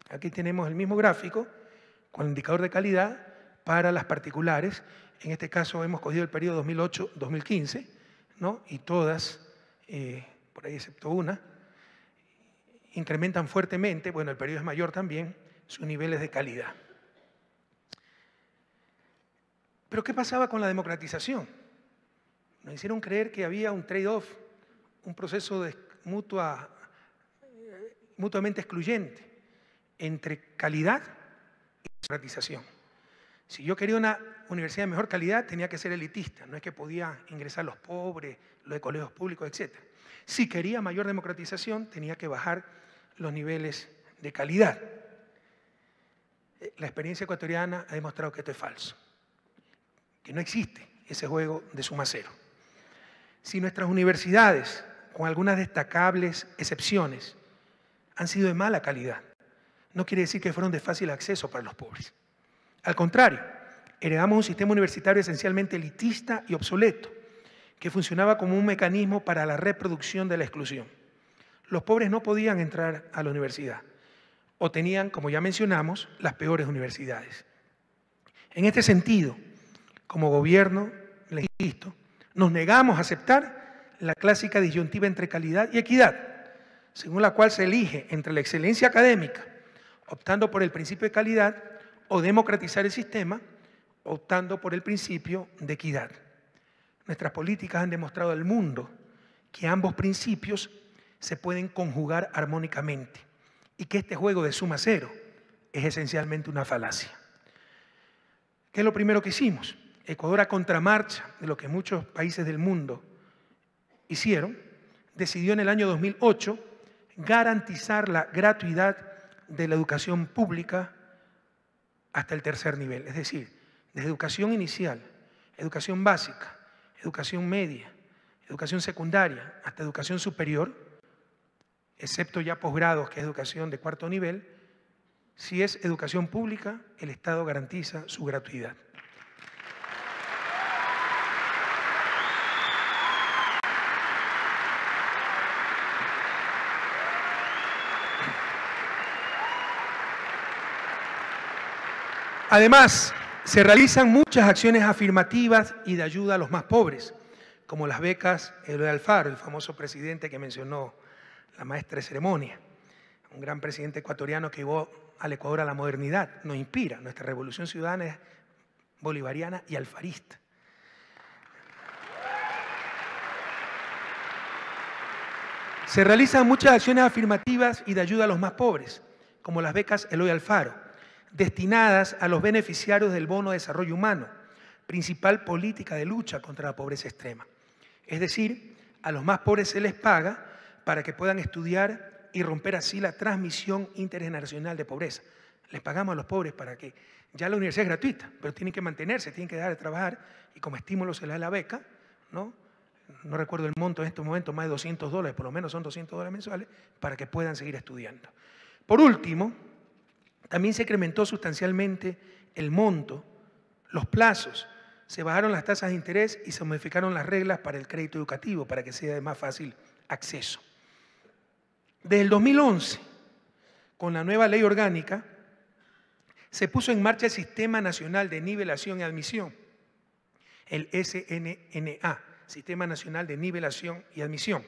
Aquí tenemos el mismo gráfico con el indicador de calidad para las particulares. En este caso hemos cogido el periodo 2008-2015, ¿no? Y todas, eh, por ahí excepto una, incrementan fuertemente, bueno, el periodo es mayor también, sus niveles de calidad. Pero ¿qué pasaba con la democratización? Nos hicieron creer que había un trade-off, un proceso de mutua, mutuamente excluyente entre calidad y democratización. Si yo quería una universidad de mejor calidad, tenía que ser elitista. No es que podía ingresar los pobres, los de colegios públicos, etc. Si quería mayor democratización, tenía que bajar los niveles de calidad. Eh, la experiencia ecuatoriana ha demostrado que esto es falso, que no existe ese juego de suma cero. Si nuestras universidades, con algunas destacables excepciones, han sido de mala calidad, no quiere decir que fueron de fácil acceso para los pobres. Al contrario, heredamos un sistema universitario esencialmente elitista y obsoleto, que funcionaba como un mecanismo para la reproducción de la exclusión. Los pobres no podían entrar a la universidad o tenían, como ya mencionamos, las peores universidades. En este sentido, como gobierno, les insisto, nos negamos a aceptar la clásica disyuntiva entre calidad y equidad, según la cual se elige entre la excelencia académica, optando por el principio de calidad, o democratizar el sistema optando por el principio de equidad. Nuestras políticas han demostrado al mundo que ambos principios se pueden conjugar armónicamente y que este juego de suma cero es esencialmente una falacia. ¿Qué es lo primero que hicimos? Ecuador a contramarcha de lo que muchos países del mundo hicieron, decidió en el año 2008 garantizar la gratuidad de la educación pública hasta el tercer nivel, es decir, desde educación inicial, educación básica, educación media, educación secundaria, hasta educación superior, excepto ya posgrados, que es educación de cuarto nivel, si es educación pública, el Estado garantiza su gratuidad. Además, se realizan muchas acciones afirmativas y de ayuda a los más pobres, como las becas Eloy Alfaro, el famoso presidente que mencionó la maestra de ceremonia, un gran presidente ecuatoriano que llevó al Ecuador a la modernidad, nos inspira, nuestra revolución ciudadana es bolivariana y alfarista. Se realizan muchas acciones afirmativas y de ayuda a los más pobres, como las becas Eloy Alfaro, destinadas a los beneficiarios del bono de desarrollo humano, principal política de lucha contra la pobreza extrema. Es decir, a los más pobres se les paga para que puedan estudiar y romper así la transmisión intergeneracional de pobreza. Les pagamos a los pobres para que ya la universidad es gratuita, pero tienen que mantenerse, tienen que dejar de trabajar y como estímulo se les da la beca, ¿no? no recuerdo el monto en estos momentos, más de 200 dólares, por lo menos son 200 dólares mensuales, para que puedan seguir estudiando. Por último, también se incrementó sustancialmente el monto, los plazos, se bajaron las tasas de interés y se modificaron las reglas para el crédito educativo para que sea de más fácil acceso. Desde el 2011, con la nueva ley orgánica, se puso en marcha el Sistema Nacional de Nivelación y Admisión, el SNNA, Sistema Nacional de Nivelación y Admisión,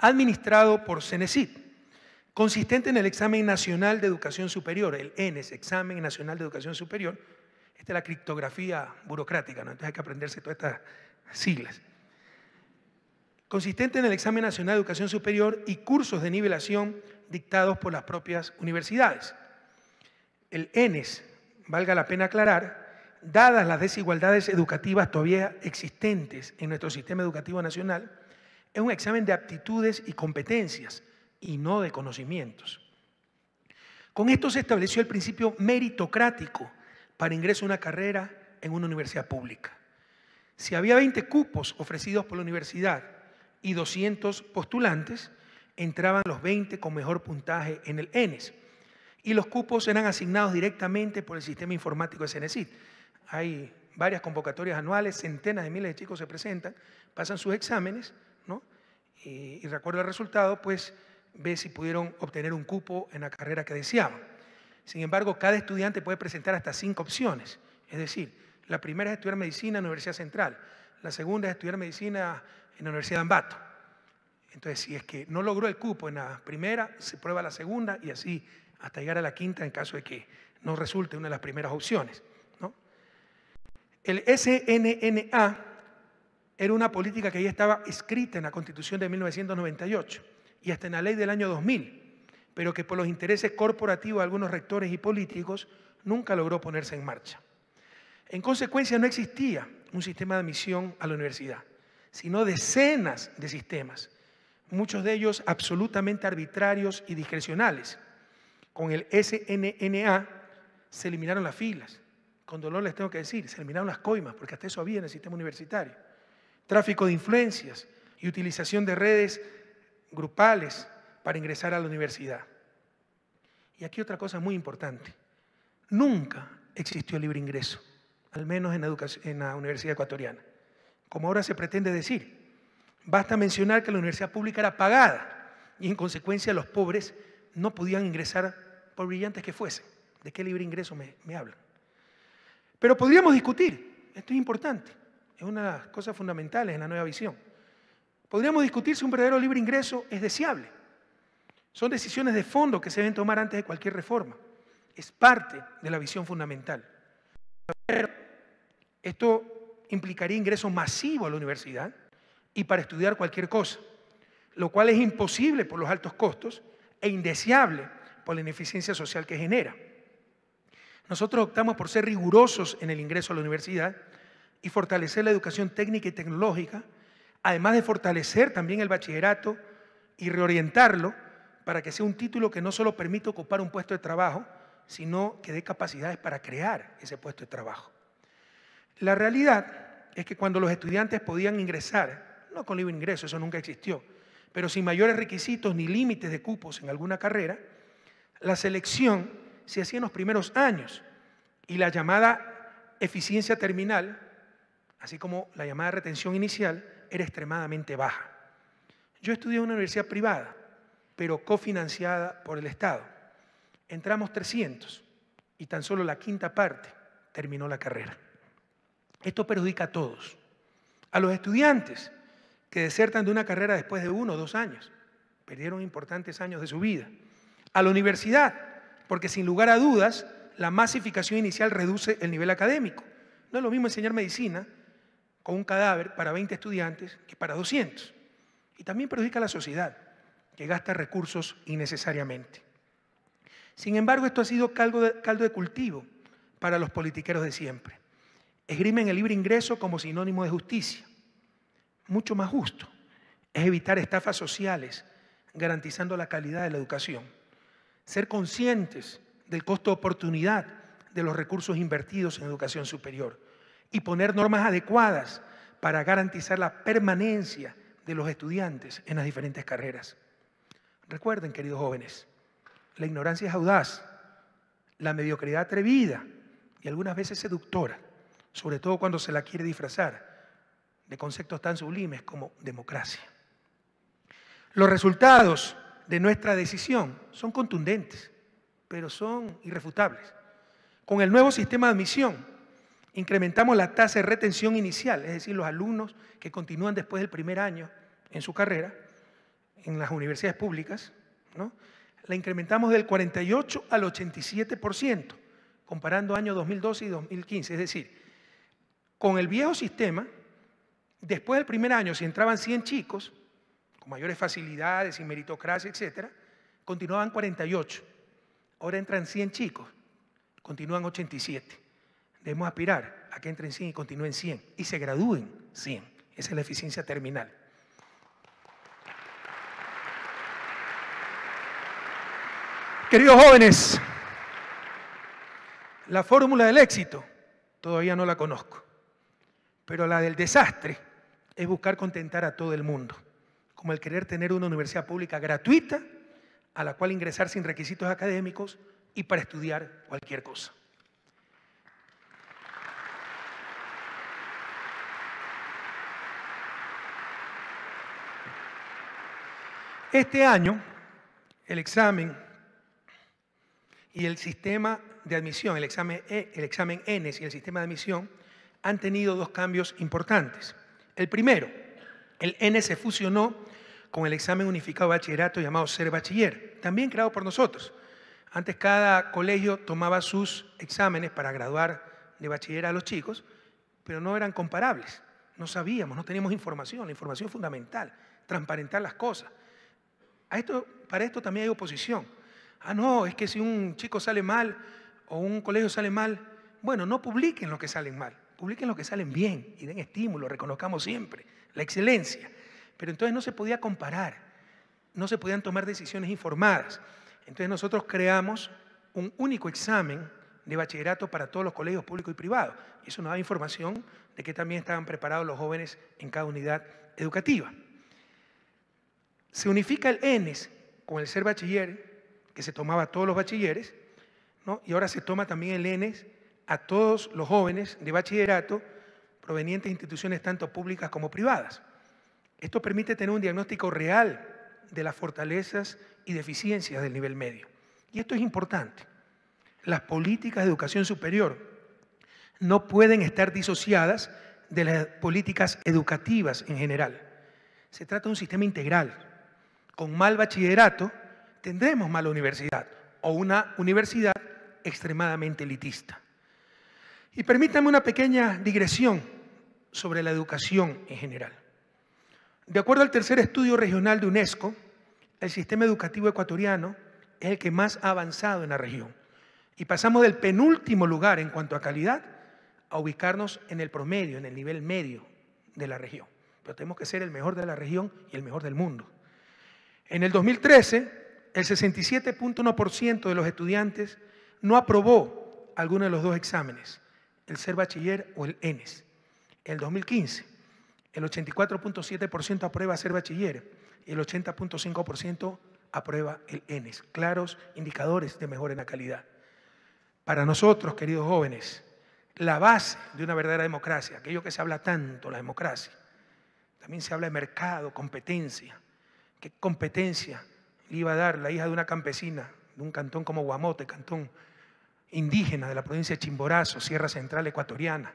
administrado por Cenesit consistente en el examen nacional de educación superior, el ENES, examen nacional de educación superior. Esta es la criptografía burocrática, ¿no? entonces hay que aprenderse todas estas siglas. Consistente en el examen nacional de educación superior y cursos de nivelación dictados por las propias universidades. El ENES, valga la pena aclarar, dadas las desigualdades educativas todavía existentes en nuestro sistema educativo nacional, es un examen de aptitudes y competencias y no de conocimientos. Con esto se estableció el principio meritocrático para ingreso a una carrera en una universidad pública. Si había 20 cupos ofrecidos por la universidad y 200 postulantes, entraban los 20 con mejor puntaje en el ENES. Y los cupos eran asignados directamente por el sistema informático de CENESID. Hay varias convocatorias anuales, centenas de miles de chicos se presentan, pasan sus exámenes, ¿no? Y, y recuerdo el resultado, pues ve si pudieron obtener un cupo en la carrera que deseaban. Sin embargo, cada estudiante puede presentar hasta cinco opciones. Es decir, la primera es estudiar medicina en la Universidad Central, la segunda es estudiar medicina en la Universidad de Ambato. Entonces, si es que no logró el cupo en la primera, se prueba la segunda y así hasta llegar a la quinta en caso de que no resulte una de las primeras opciones. El SNNA era una política que ya estaba escrita en la Constitución de 1998 y hasta en la ley del año 2000, pero que por los intereses corporativos de algunos rectores y políticos nunca logró ponerse en marcha. En consecuencia, no existía un sistema de admisión a la universidad, sino decenas de sistemas, muchos de ellos absolutamente arbitrarios y discrecionales. Con el SNNA se eliminaron las filas. Con dolor les tengo que decir, se eliminaron las coimas, porque hasta eso había en el sistema universitario. Tráfico de influencias y utilización de redes grupales para ingresar a la universidad. Y aquí otra cosa muy importante. Nunca existió libre ingreso, al menos en, en la Universidad Ecuatoriana. Como ahora se pretende decir, basta mencionar que la universidad pública era pagada y en consecuencia los pobres no podían ingresar por brillantes que fuesen. ¿De qué libre ingreso me, me hablan? Pero podríamos discutir, esto es importante, es una de las cosas fundamentales en la nueva visión Podríamos discutir si un verdadero libre ingreso es deseable. Son decisiones de fondo que se deben tomar antes de cualquier reforma. Es parte de la visión fundamental. Pero esto implicaría ingreso masivo a la universidad y para estudiar cualquier cosa, lo cual es imposible por los altos costos e indeseable por la ineficiencia social que genera. Nosotros optamos por ser rigurosos en el ingreso a la universidad y fortalecer la educación técnica y tecnológica además de fortalecer también el bachillerato y reorientarlo para que sea un título que no solo permita ocupar un puesto de trabajo, sino que dé capacidades para crear ese puesto de trabajo. La realidad es que cuando los estudiantes podían ingresar, no con libre ingreso, eso nunca existió, pero sin mayores requisitos ni límites de cupos en alguna carrera, la selección se hacía en los primeros años y la llamada eficiencia terminal, así como la llamada retención inicial, era extremadamente baja. Yo estudié en una universidad privada, pero cofinanciada por el Estado. Entramos 300 y tan solo la quinta parte terminó la carrera. Esto perjudica a todos. A los estudiantes que desertan de una carrera después de uno o dos años. Perdieron importantes años de su vida. A la universidad, porque sin lugar a dudas, la masificación inicial reduce el nivel académico. No es lo mismo enseñar medicina con un cadáver para 20 estudiantes que para 200. Y también perjudica a la sociedad, que gasta recursos innecesariamente. Sin embargo, esto ha sido caldo de, cultivo para los politiqueros de siempre. Esgrimen el libre ingreso como sinónimo de justicia. Mucho más justo es evitar estafas sociales, garantizando la calidad de la educación. Ser conscientes del costo de oportunidad de los recursos invertidos en educación superior y poner normas adecuadas para garantizar la permanencia de los estudiantes en las diferentes carreras. Recuerden, queridos jóvenes, la ignorancia es audaz, la mediocridad atrevida y algunas veces seductora, sobre todo cuando se la quiere disfrazar de conceptos tan sublimes como democracia. Los resultados de nuestra decisión son contundentes, pero son irrefutables. Con el nuevo sistema de admisión, Incrementamos la tasa de retención inicial, es decir, los alumnos que continúan después del primer año en su carrera en las universidades públicas, ¿no? la incrementamos del 48 al 87%, comparando año 2012 y 2015. Es decir, con el viejo sistema, después del primer año, si entraban 100 chicos, con mayores facilidades y meritocracia, etc., continuaban 48. Ahora entran 100 chicos, continúan 87. Debemos aspirar a que entren 100 y continúen 100 y se gradúen 100. Esa es la eficiencia terminal. Queridos jóvenes, la fórmula del éxito todavía no la conozco, pero la del desastre es buscar contentar a todo el mundo, como el querer tener una universidad pública gratuita a la cual ingresar sin requisitos académicos y para estudiar cualquier cosa. Este año, el examen y el sistema de admisión, el examen, e, ENES y el sistema de admisión han tenido dos cambios importantes. El primero, el N se fusionó con el examen unificado bachillerato llamado Ser Bachiller, también creado por nosotros. Antes cada colegio tomaba sus exámenes para graduar de bachiller a los chicos, pero no eran comparables. No sabíamos, no teníamos información, la información fundamental, transparentar las cosas. A esto, para esto también hay oposición. Ah, no, es que si un chico sale mal o un colegio sale mal, bueno, no publiquen lo que salen mal, publiquen lo que salen bien y den estímulo, reconozcamos siempre la excelencia. Pero entonces no se podía comparar, no se podían tomar decisiones informadas. Entonces nosotros creamos un único examen de bachillerato para todos los colegios públicos y privados. Y eso nos da información de que también estaban preparados los jóvenes en cada unidad educativa se unifica el ENES con el ser bachiller, que se tomaba a todos los bachilleres, y ahora se toma también el ENES a todos los jóvenes de bachillerato provenientes de instituciones tanto públicas como privadas. Esto permite tener un diagnóstico real de las fortalezas y deficiencias del nivel medio. Y esto es importante. Las políticas de educación superior no pueden estar disociadas de las políticas educativas en general. Se trata de un sistema integral con mal bachillerato, tendremos mala universidad o una universidad extremadamente elitista. Y permítanme una pequeña digresión sobre la educación en general. De acuerdo al tercer estudio regional de UNESCO, el sistema educativo ecuatoriano es el que más ha avanzado en la región. Y pasamos del penúltimo lugar en cuanto a calidad a ubicarnos en el promedio, en el nivel medio de la región. Pero tenemos que ser el mejor de la región y el mejor del mundo. En el 2013, el 67.1% de los estudiantes no aprobó alguno de los dos exámenes, el ser bachiller o el ENES. En el 2015, el 84.7% aprueba ser bachiller y el 80.5% aprueba el ENES. Claros indicadores de mejora en la calidad. Para nosotros, queridos jóvenes, la base de una verdadera democracia, aquello que se habla tanto, la democracia, también se habla de mercado, competencia, qué competencia le iba a dar la hija de una campesina, de un cantón como Guamote, cantón indígena de la provincia de Chimborazo, Sierra Central Ecuatoriana,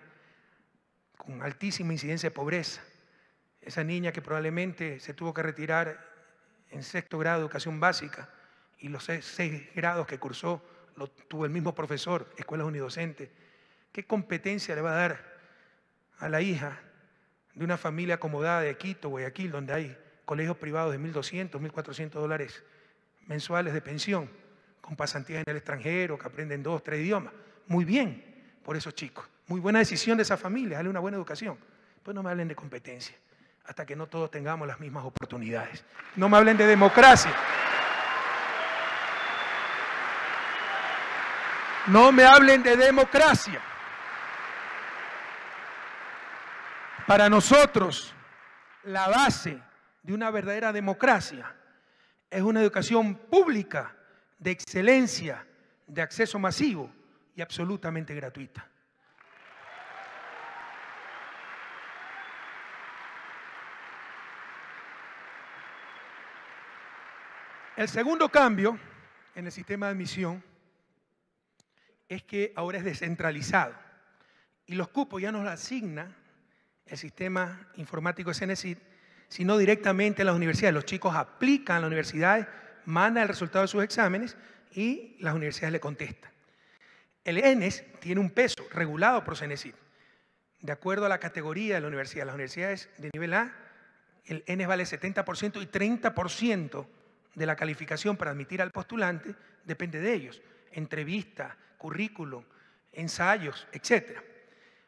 con altísima incidencia de pobreza. Esa niña que probablemente se tuvo que retirar en sexto grado de educación básica y los seis, grados que cursó lo tuvo el mismo profesor, escuelas unidocente. ¿Qué competencia le va a dar a la hija de una familia acomodada de Quito, Guayaquil, donde hay colegios privados de 1.200, 1.400 dólares mensuales de pensión, con pasantías en el extranjero, que aprenden dos, tres idiomas. Muy bien por esos chicos. Muy buena decisión de esa familia, darle una buena educación. Pues no me hablen de competencia, hasta que no todos tengamos las mismas oportunidades. No me hablen de democracia. No me hablen de democracia. Para nosotros, la base de una verdadera democracia. Es una educación pública, de excelencia, de acceso masivo y absolutamente gratuita. El segundo cambio en el sistema de admisión es que ahora es descentralizado y los cupos ya nos asigna el sistema informático SNCID sino directamente a las universidades. Los chicos aplican a las universidades, mandan el resultado de sus exámenes y las universidades le contestan. El ENES tiene un peso regulado por CENESID. De acuerdo a la categoría de la universidad, las universidades de nivel A, el ENES vale 70% y 30% de la calificación para admitir al postulante depende de ellos. Entrevista, currículum, ensayos, etc.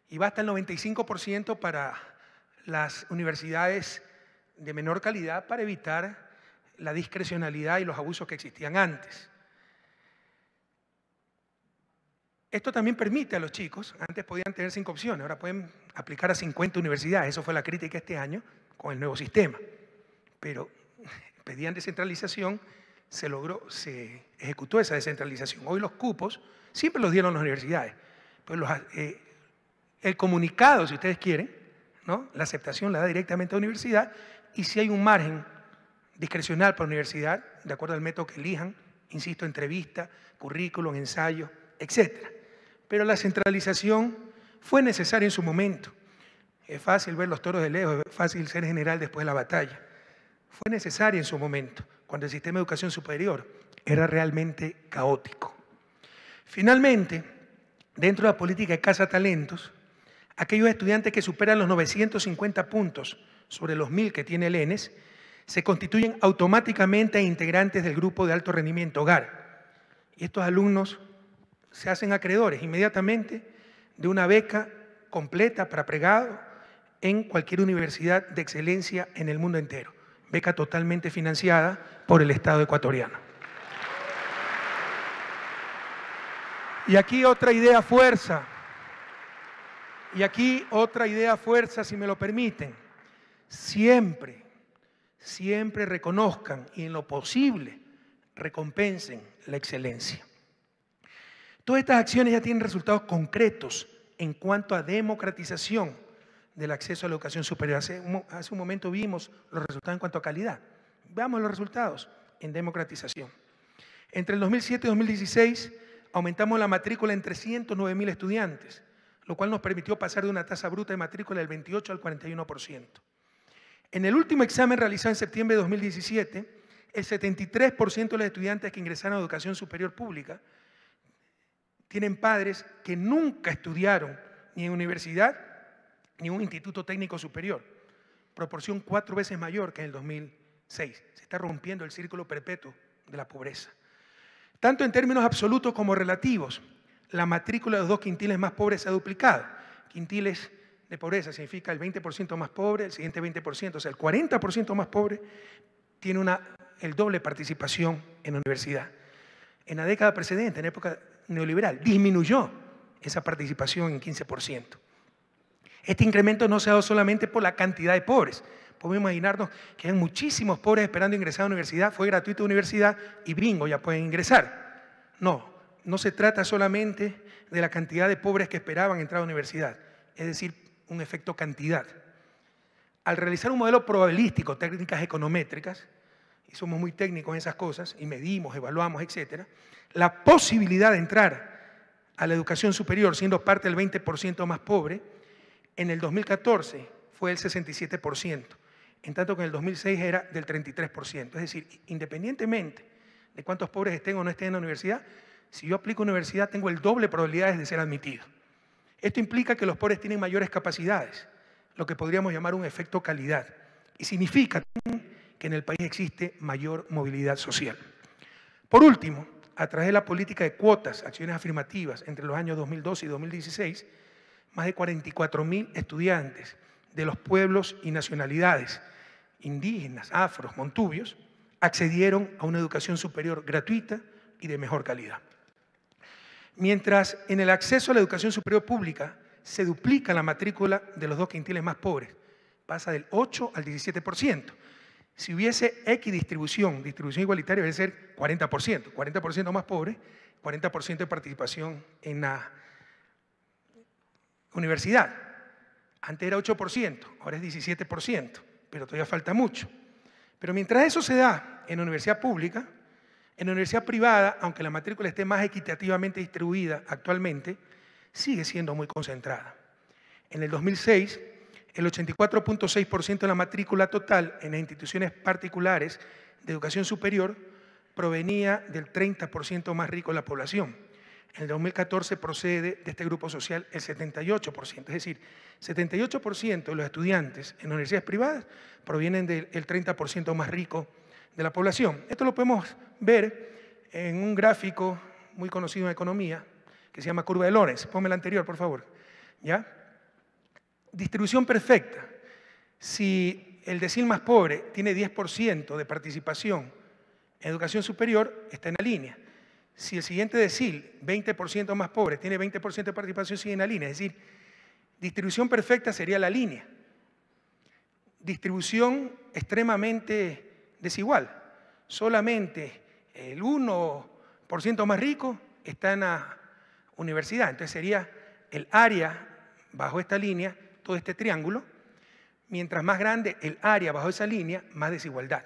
Y va hasta el 95% para las universidades de menor calidad para evitar la discrecionalidad y los abusos que existían antes. Esto también permite a los chicos, antes podían tener cinco opciones, ahora pueden aplicar a 50 universidades, eso fue la crítica este año con el nuevo sistema. Pero pedían descentralización, se logró, se ejecutó esa descentralización. Hoy los cupos siempre los dieron las universidades. Pues el comunicado, si ustedes quieren, ¿no? la aceptación la da directamente a la universidad y si hay un margen discrecional para la universidad, de acuerdo al método que elijan, insisto, entrevista, currículum, ensayo, etc. Pero la centralización fue necesaria en su momento. Es fácil ver los toros de lejos, es fácil ser general después de la batalla. Fue necesaria en su momento, cuando el sistema de educación superior era realmente caótico. Finalmente, dentro de la política de casa talentos, aquellos estudiantes que superan los 950 puntos sobre los mil que tiene el se constituyen automáticamente integrantes del grupo de alto rendimiento hogar. Y estos alumnos se hacen acreedores inmediatamente de una beca completa para pregado en cualquier universidad de excelencia en el mundo entero. Beca totalmente financiada por el Estado ecuatoriano. Y aquí otra idea fuerza. Y aquí otra idea fuerza, si me lo permiten siempre, siempre reconozcan y en lo posible recompensen la excelencia. Todas estas acciones ya tienen resultados concretos en cuanto a democratización del acceso a la educación superior. Hace un, momento vimos los resultados en cuanto a calidad. Veamos los resultados en democratización. Entre el 2007 y 2016 aumentamos la matrícula en 309 mil estudiantes, lo cual nos permitió pasar de una tasa bruta de matrícula del 28 al 41%. En el último examen realizado en septiembre de 2017, el 73% de los estudiantes que ingresaron a educación superior pública tienen padres que nunca estudiaron ni en universidad ni en un instituto técnico superior, proporción cuatro veces mayor que en el 2006. Se está rompiendo el círculo perpetuo de la pobreza. Tanto en términos absolutos como relativos, la matrícula de los dos quintiles más pobres se ha duplicado. Quintiles de pobreza significa el 20% más pobre, el siguiente 20%, o sea, el 40% más pobre tiene una, el doble participación en la universidad. En la década precedente, en época neoliberal, disminuyó esa participación en 15%. Este incremento no se ha dado solamente por la cantidad de pobres. Podemos imaginarnos que hay muchísimos pobres esperando ingresar a la universidad, fue gratuita la universidad y bingo, ya pueden ingresar. No, no se trata solamente de la cantidad de pobres que esperaban entrar a la universidad. Es decir, un efecto cantidad. Al realizar un modelo probabilístico, técnicas econométricas, y somos muy técnicos en esas cosas, y medimos, evaluamos, etc., la posibilidad de entrar a la educación superior siendo parte del 20% más pobre, en el 2014 fue el 67%, en tanto que en el 2006 era del 33%. Es decir, independientemente de cuántos pobres estén o no estén en la universidad, si yo aplico a universidad tengo el doble probabilidad probabilidades de ser admitido. Esto implica que los pobres tienen mayores capacidades, lo que podríamos llamar un efecto calidad, y significa que en el país existe mayor movilidad social. Por último, a través de la política de cuotas, acciones afirmativas, entre los años 2012 y 2016, más de 44.000 estudiantes de los pueblos y nacionalidades indígenas, afros, montubios, accedieron a una educación superior gratuita y de mejor calidad. Mientras en el acceso a la educación superior pública se duplica la matrícula de los dos quintiles más pobres, pasa del 8 al 17%. Si hubiese equidistribución, distribución igualitaria, debe ser 40%, 40% más pobres, 40% de participación en la universidad. Antes era 8%, ahora es 17%, pero todavía falta mucho. Pero mientras eso se da en la universidad pública, en la universidad privada, aunque la matrícula esté más equitativamente distribuida actualmente, sigue siendo muy concentrada. En el 2006, el 84.6% de la matrícula total en las instituciones particulares de educación superior provenía del 30% más rico de la población. En el 2014 procede de este grupo social el 78%, es decir, 78% de los estudiantes en universidades privadas provienen del 30% más rico de la población. Esto lo podemos ver en un gráfico muy conocido en economía que se llama curva de Lorenz. Ponme la anterior, por favor. ¿Ya? Distribución perfecta. Si el decil más pobre tiene 10% de participación en educación superior, está en la línea. Si el siguiente decil, 20% más pobre, tiene 20% de participación, sigue en la línea. Es decir, distribución perfecta sería la línea. Distribución extremadamente desigual. Solamente el 1% más rico está en la universidad. Entonces sería el área bajo esta línea, todo este triángulo. Mientras más grande el área bajo esa línea, más desigualdad.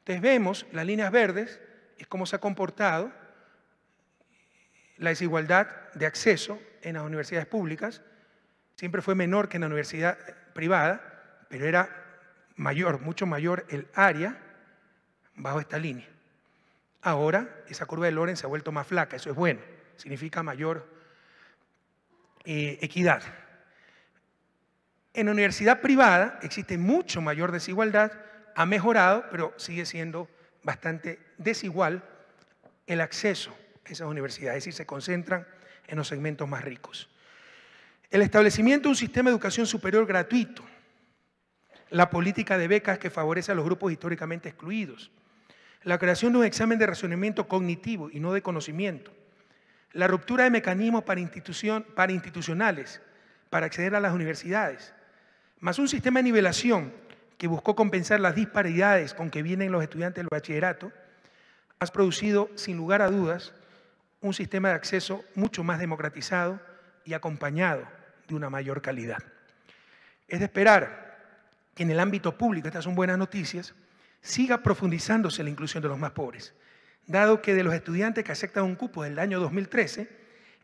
Entonces vemos las líneas verdes, es cómo se ha comportado la desigualdad de acceso en las universidades públicas. Siempre fue menor que en la universidad privada, pero era mayor, mucho mayor el área bajo esta línea. Ahora esa curva de Lorenz se ha vuelto más flaca, eso es bueno, significa mayor eh, equidad. En la universidad privada existe mucho mayor desigualdad, ha mejorado, pero sigue siendo bastante desigual el acceso a esas universidades, es decir, se concentran en los segmentos más ricos. El establecimiento de un sistema de educación superior gratuito, la política de becas que favorece a los grupos históricamente excluidos, la creación de un examen de razonamiento cognitivo y no de conocimiento, la ruptura de mecanismos para, para institucionales para acceder a las universidades, más un sistema de nivelación que buscó compensar las disparidades con que vienen los estudiantes del bachillerato, ha producido, sin lugar a dudas, un sistema de acceso mucho más democratizado y acompañado de una mayor calidad. Es de esperar que en el ámbito público, estas son buenas noticias, siga profundizándose la inclusión de los más pobres, dado que de los estudiantes que aceptan un cupo del año 2013,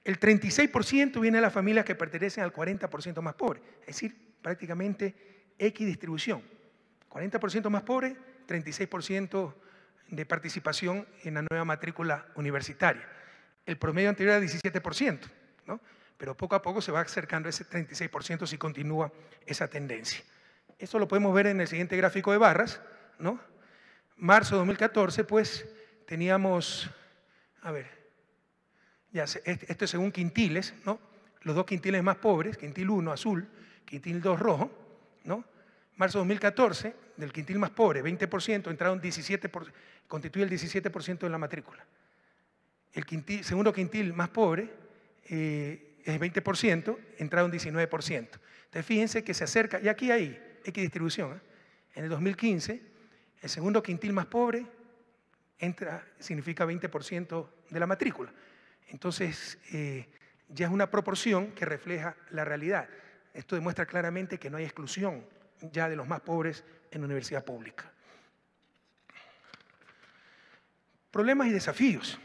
el 36% viene de las familias que pertenecen al 40% más pobre, es decir, prácticamente equidistribución. 40% más pobre, 36% de participación en la nueva matrícula universitaria. El promedio anterior era 17%, ¿no? pero poco a poco se va acercando ese 36% si continúa esa tendencia. Eso lo podemos ver en el siguiente gráfico de barras, ¿no? marzo de 2014, pues teníamos, a ver, ya esto este es según quintiles, ¿no? Los dos quintiles más pobres, quintil 1 azul, quintil 2 rojo, ¿no? Marzo de 2014, del quintil más pobre, 20%, entraron 17%, constituye el 17% de la matrícula. El segundo quintil más pobre eh, es 20%, entraron 19%. Entonces fíjense que se acerca, y aquí hay equidistribución, distribución, ¿eh? en el 2015 el segundo quintil más pobre entra, significa 20% de la matrícula. Entonces, eh, ya es una proporción que refleja la realidad. Esto demuestra claramente que no hay exclusión ya de los más pobres en la universidad pública. Problemas y desafíos.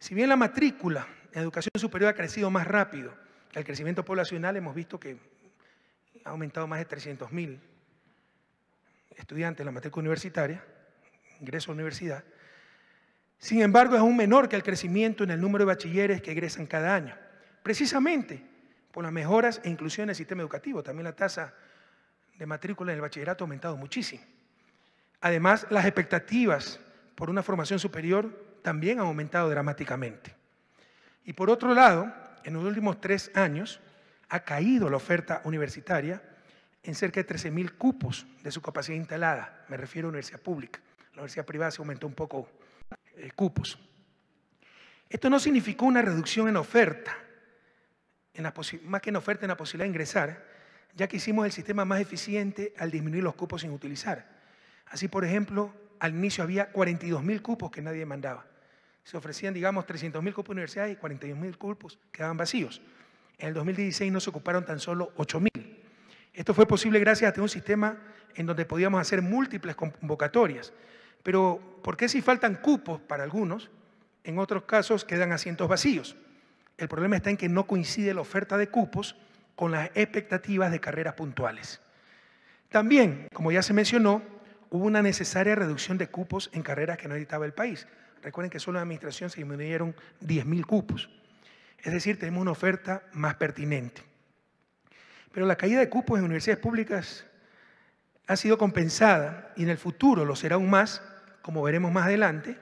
Si bien la matrícula en educación superior ha crecido más rápido que el crecimiento poblacional, hemos visto que ha aumentado más de 300.000 estudiantes en la matrícula universitaria, ingreso a la universidad. Sin embargo, es aún menor que el crecimiento en el número de bachilleres que egresan cada año, precisamente por las mejoras e inclusión en el sistema educativo. También la tasa de matrícula en el bachillerato ha aumentado muchísimo. Además, las expectativas por una formación superior también han aumentado dramáticamente. Y por otro lado, en los últimos tres años ha caído la oferta universitaria en cerca de 13.000 cupos de su capacidad instalada. Me refiero a universidad pública. La universidad privada se aumentó un poco eh, cupos. Esto no significó una reducción en oferta, más que en oferta, en la posibilidad de ingresar, ya que hicimos el sistema más eficiente al disminuir los cupos sin utilizar. Así, por ejemplo, al inicio había 42.000 cupos que nadie mandaba. Se ofrecían, digamos, 300.000 cupos de universidades y 42.000 cupos quedaban vacíos. En el 2016 no se ocuparon tan solo 8.000. Esto fue posible gracias a un sistema en donde podíamos hacer múltiples convocatorias. Pero, ¿por qué si faltan cupos para algunos, en otros casos quedan asientos vacíos? El problema está en que no coincide la oferta de cupos con las expectativas de carreras puntuales. También, como ya se mencionó, hubo una necesaria reducción de cupos en carreras que no editaba el país. Recuerden que solo en la administración se disminuyeron 10.000 cupos. Es decir, tenemos una oferta más pertinente. Pero la caída de cupos en universidades públicas ha sido compensada y en el futuro lo será aún más, como veremos más adelante,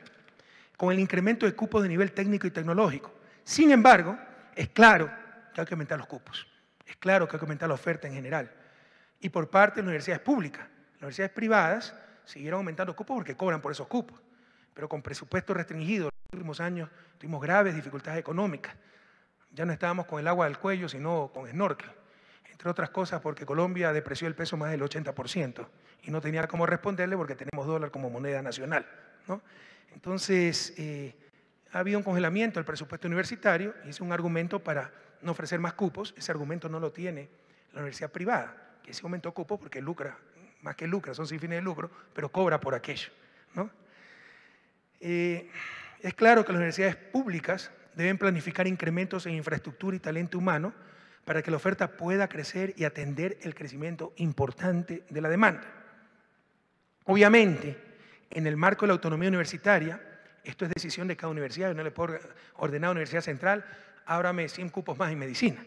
con el incremento de cupos de nivel técnico y tecnológico. Sin embargo, es claro que hay que aumentar los cupos, es claro que hay que aumentar la oferta en general. Y por parte de las universidades públicas, las universidades privadas siguieron aumentando cupos porque cobran por esos cupos, pero con presupuesto restringido. En los últimos años tuvimos graves dificultades económicas. Ya no estábamos con el agua del cuello, sino con snorkel entre otras cosas porque Colombia depreció el peso más del 80% y no tenía cómo responderle porque tenemos dólar como moneda nacional. Entonces, ha eh, habido un congelamiento del presupuesto universitario y es un argumento para no ofrecer más cupos. Ese argumento no lo tiene la universidad privada, que se aumentó cupos porque lucra, más que lucra, son sin fines de lucro, pero cobra por aquello. Eh, es claro que las universidades públicas deben planificar incrementos en infraestructura y talento humano para que la oferta pueda crecer y atender el crecimiento importante de la demanda. Obviamente, en el marco de la autonomía universitaria, esto es decisión de cada universidad, yo no le puedo ordenar a la Universidad Central, ábrame 100 cupos más en medicina.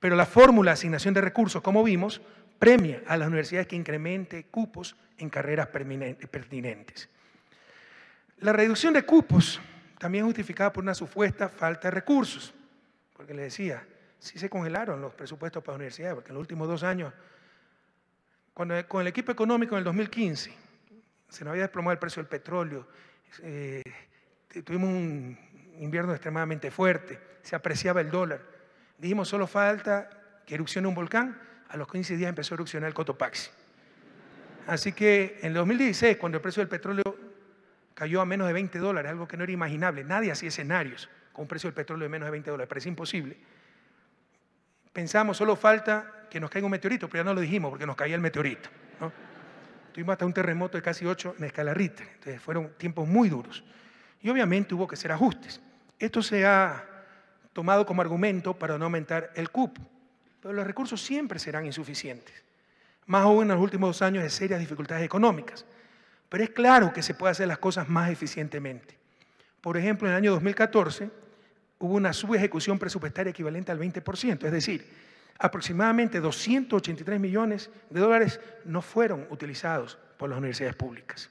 Pero la fórmula de asignación de recursos, como vimos, premia a las universidades que incremente cupos en carreras pertinentes. La reducción de cupos también justificada por una supuesta falta de recursos, porque le decía, sí se congelaron los presupuestos para la universidad, porque en los últimos dos años, cuando, con el equipo económico en el 2015, se nos había desplomado el precio del petróleo, eh, eh, tuvimos un invierno extremadamente fuerte, se apreciaba el dólar. Dijimos, solo falta que erupcione un volcán, a los 15 días empezó a erupcionar el Cotopaxi. Así que en el 2016, cuando el precio del petróleo cayó a menos de 20 dólares, algo que no era imaginable, nadie hacía escenarios con un precio del petróleo de menos de 20 dólares, parecía imposible pensamos, solo falta que nos caiga un meteorito, pero ya no lo dijimos porque nos caía el meteorito. Tuvimos hasta un terremoto de casi 8 en escala entonces fueron tiempos muy duros. Y obviamente hubo que hacer ajustes. Esto se ha tomado como argumento para no aumentar el cupo, pero los recursos siempre serán insuficientes, más aún en los últimos dos años de serias dificultades económicas. Pero es claro que se puede hacer las cosas más eficientemente. Por ejemplo, en el año 2014 hubo una subejecución presupuestaria equivalente al 20%, es decir, aproximadamente 283 millones de dólares no fueron utilizados por las universidades públicas.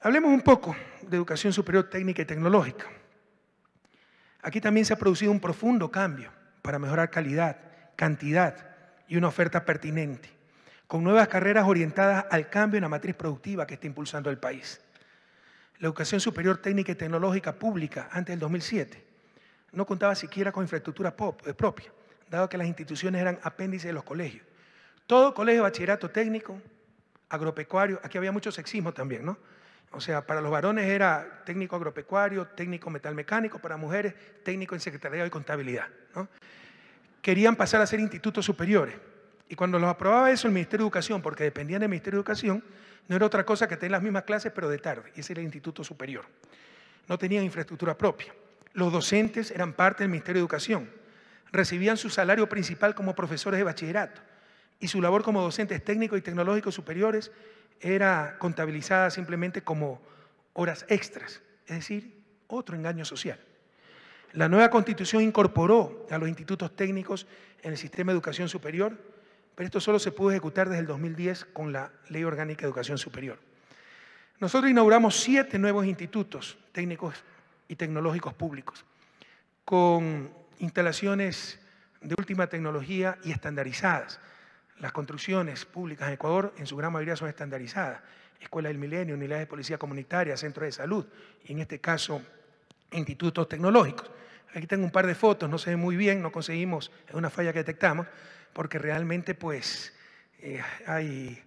Hablemos un poco de educación superior técnica y tecnológica. Aquí también se ha producido un profundo cambio para mejorar calidad, cantidad y una oferta pertinente, con nuevas carreras orientadas al cambio en la matriz productiva que está impulsando el país la educación superior técnica y tecnológica pública antes del 2007 no contaba siquiera con infraestructura eh, propia, dado que las instituciones eran apéndices de los colegios. Todo colegio bachillerato técnico, agropecuario, aquí había mucho sexismo también, ¿no? O sea, para los varones era técnico agropecuario, técnico metalmecánico, para mujeres técnico en secretaría de contabilidad. ¿no? Querían pasar a ser institutos superiores. Y cuando los aprobaba eso el Ministerio de Educación, porque dependían del Ministerio de Educación, no era otra cosa que tener las mismas clases, pero de tarde. Ese era el Instituto Superior. No tenían infraestructura propia. Los docentes eran parte del Ministerio de Educación. Recibían su salario principal como profesores de bachillerato. Y su labor como docentes técnicos y tecnológicos superiores era contabilizada simplemente como horas extras. Es decir, otro engaño social. La nueva constitución incorporó a los institutos técnicos en el sistema de educación superior pero esto solo se pudo ejecutar desde el 2010 con la Ley Orgánica de Educación Superior. Nosotros inauguramos siete nuevos institutos técnicos y tecnológicos públicos, con instalaciones de última tecnología y estandarizadas. Las construcciones públicas en Ecuador en su gran mayoría son estandarizadas. Escuela del Milenio, unidades de policía comunitaria, centros de salud y en este caso institutos tecnológicos. Aquí tengo un par de fotos, no se ve muy bien, no conseguimos, es una falla que detectamos, porque realmente pues eh, hay,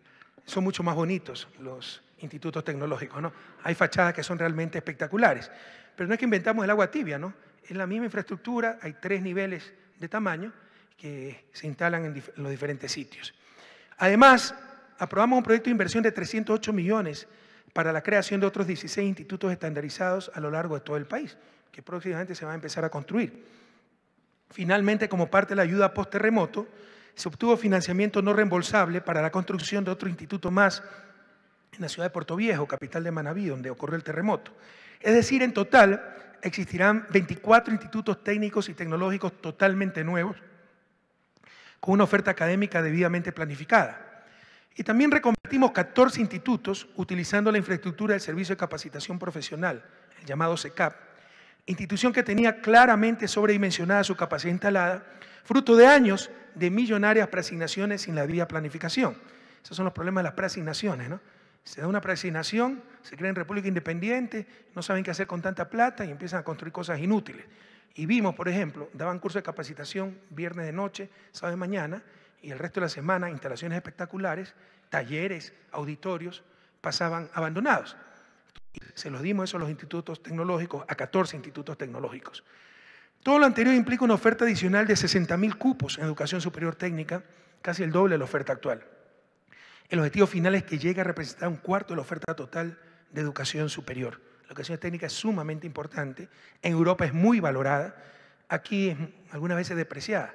son mucho más bonitos los institutos tecnológicos, ¿no? Hay fachadas que son realmente espectaculares. Pero no es que inventamos el agua tibia, ¿no? Es la misma infraestructura, hay tres niveles de tamaño que se instalan en, los diferentes sitios. Además, aprobamos un proyecto de inversión de 308 millones para la creación de otros 16 institutos estandarizados a lo largo de todo el país, que próximamente se va a empezar a construir. Finalmente, como parte de la ayuda post-terremoto, se obtuvo financiamiento no reembolsable para la construcción de otro instituto más en la ciudad de Puerto Viejo, capital de Manabí, donde ocurrió el terremoto. Es decir, en total existirán 24 institutos técnicos y tecnológicos totalmente nuevos, con una oferta académica debidamente planificada. Y también reconvertimos 14 institutos utilizando la infraestructura del Servicio de Capacitación Profesional, el llamado SECAP, institución que tenía claramente sobredimensionada su capacidad instalada fruto de años de millonarias presignaciones sin la debida planificación. Esos son los problemas de las preasignaciones, ¿no? Se da una presignación, se crea en república independiente, no saben qué hacer con tanta plata y empiezan a construir cosas inútiles. Y vimos, por ejemplo, daban cursos de capacitación viernes de noche, sábado de mañana y el resto de la semana instalaciones espectaculares, talleres, auditorios, pasaban abandonados. Se los dimos eso a los institutos tecnológicos, a 14 institutos tecnológicos. Todo lo anterior implica una oferta adicional de 60.000 cupos en educación superior técnica, casi el doble de la oferta actual. El objetivo final es que llegue a representar un cuarto de la oferta total de educación superior. La educación técnica es sumamente importante, en Europa es muy valorada, aquí es algunas veces depreciada,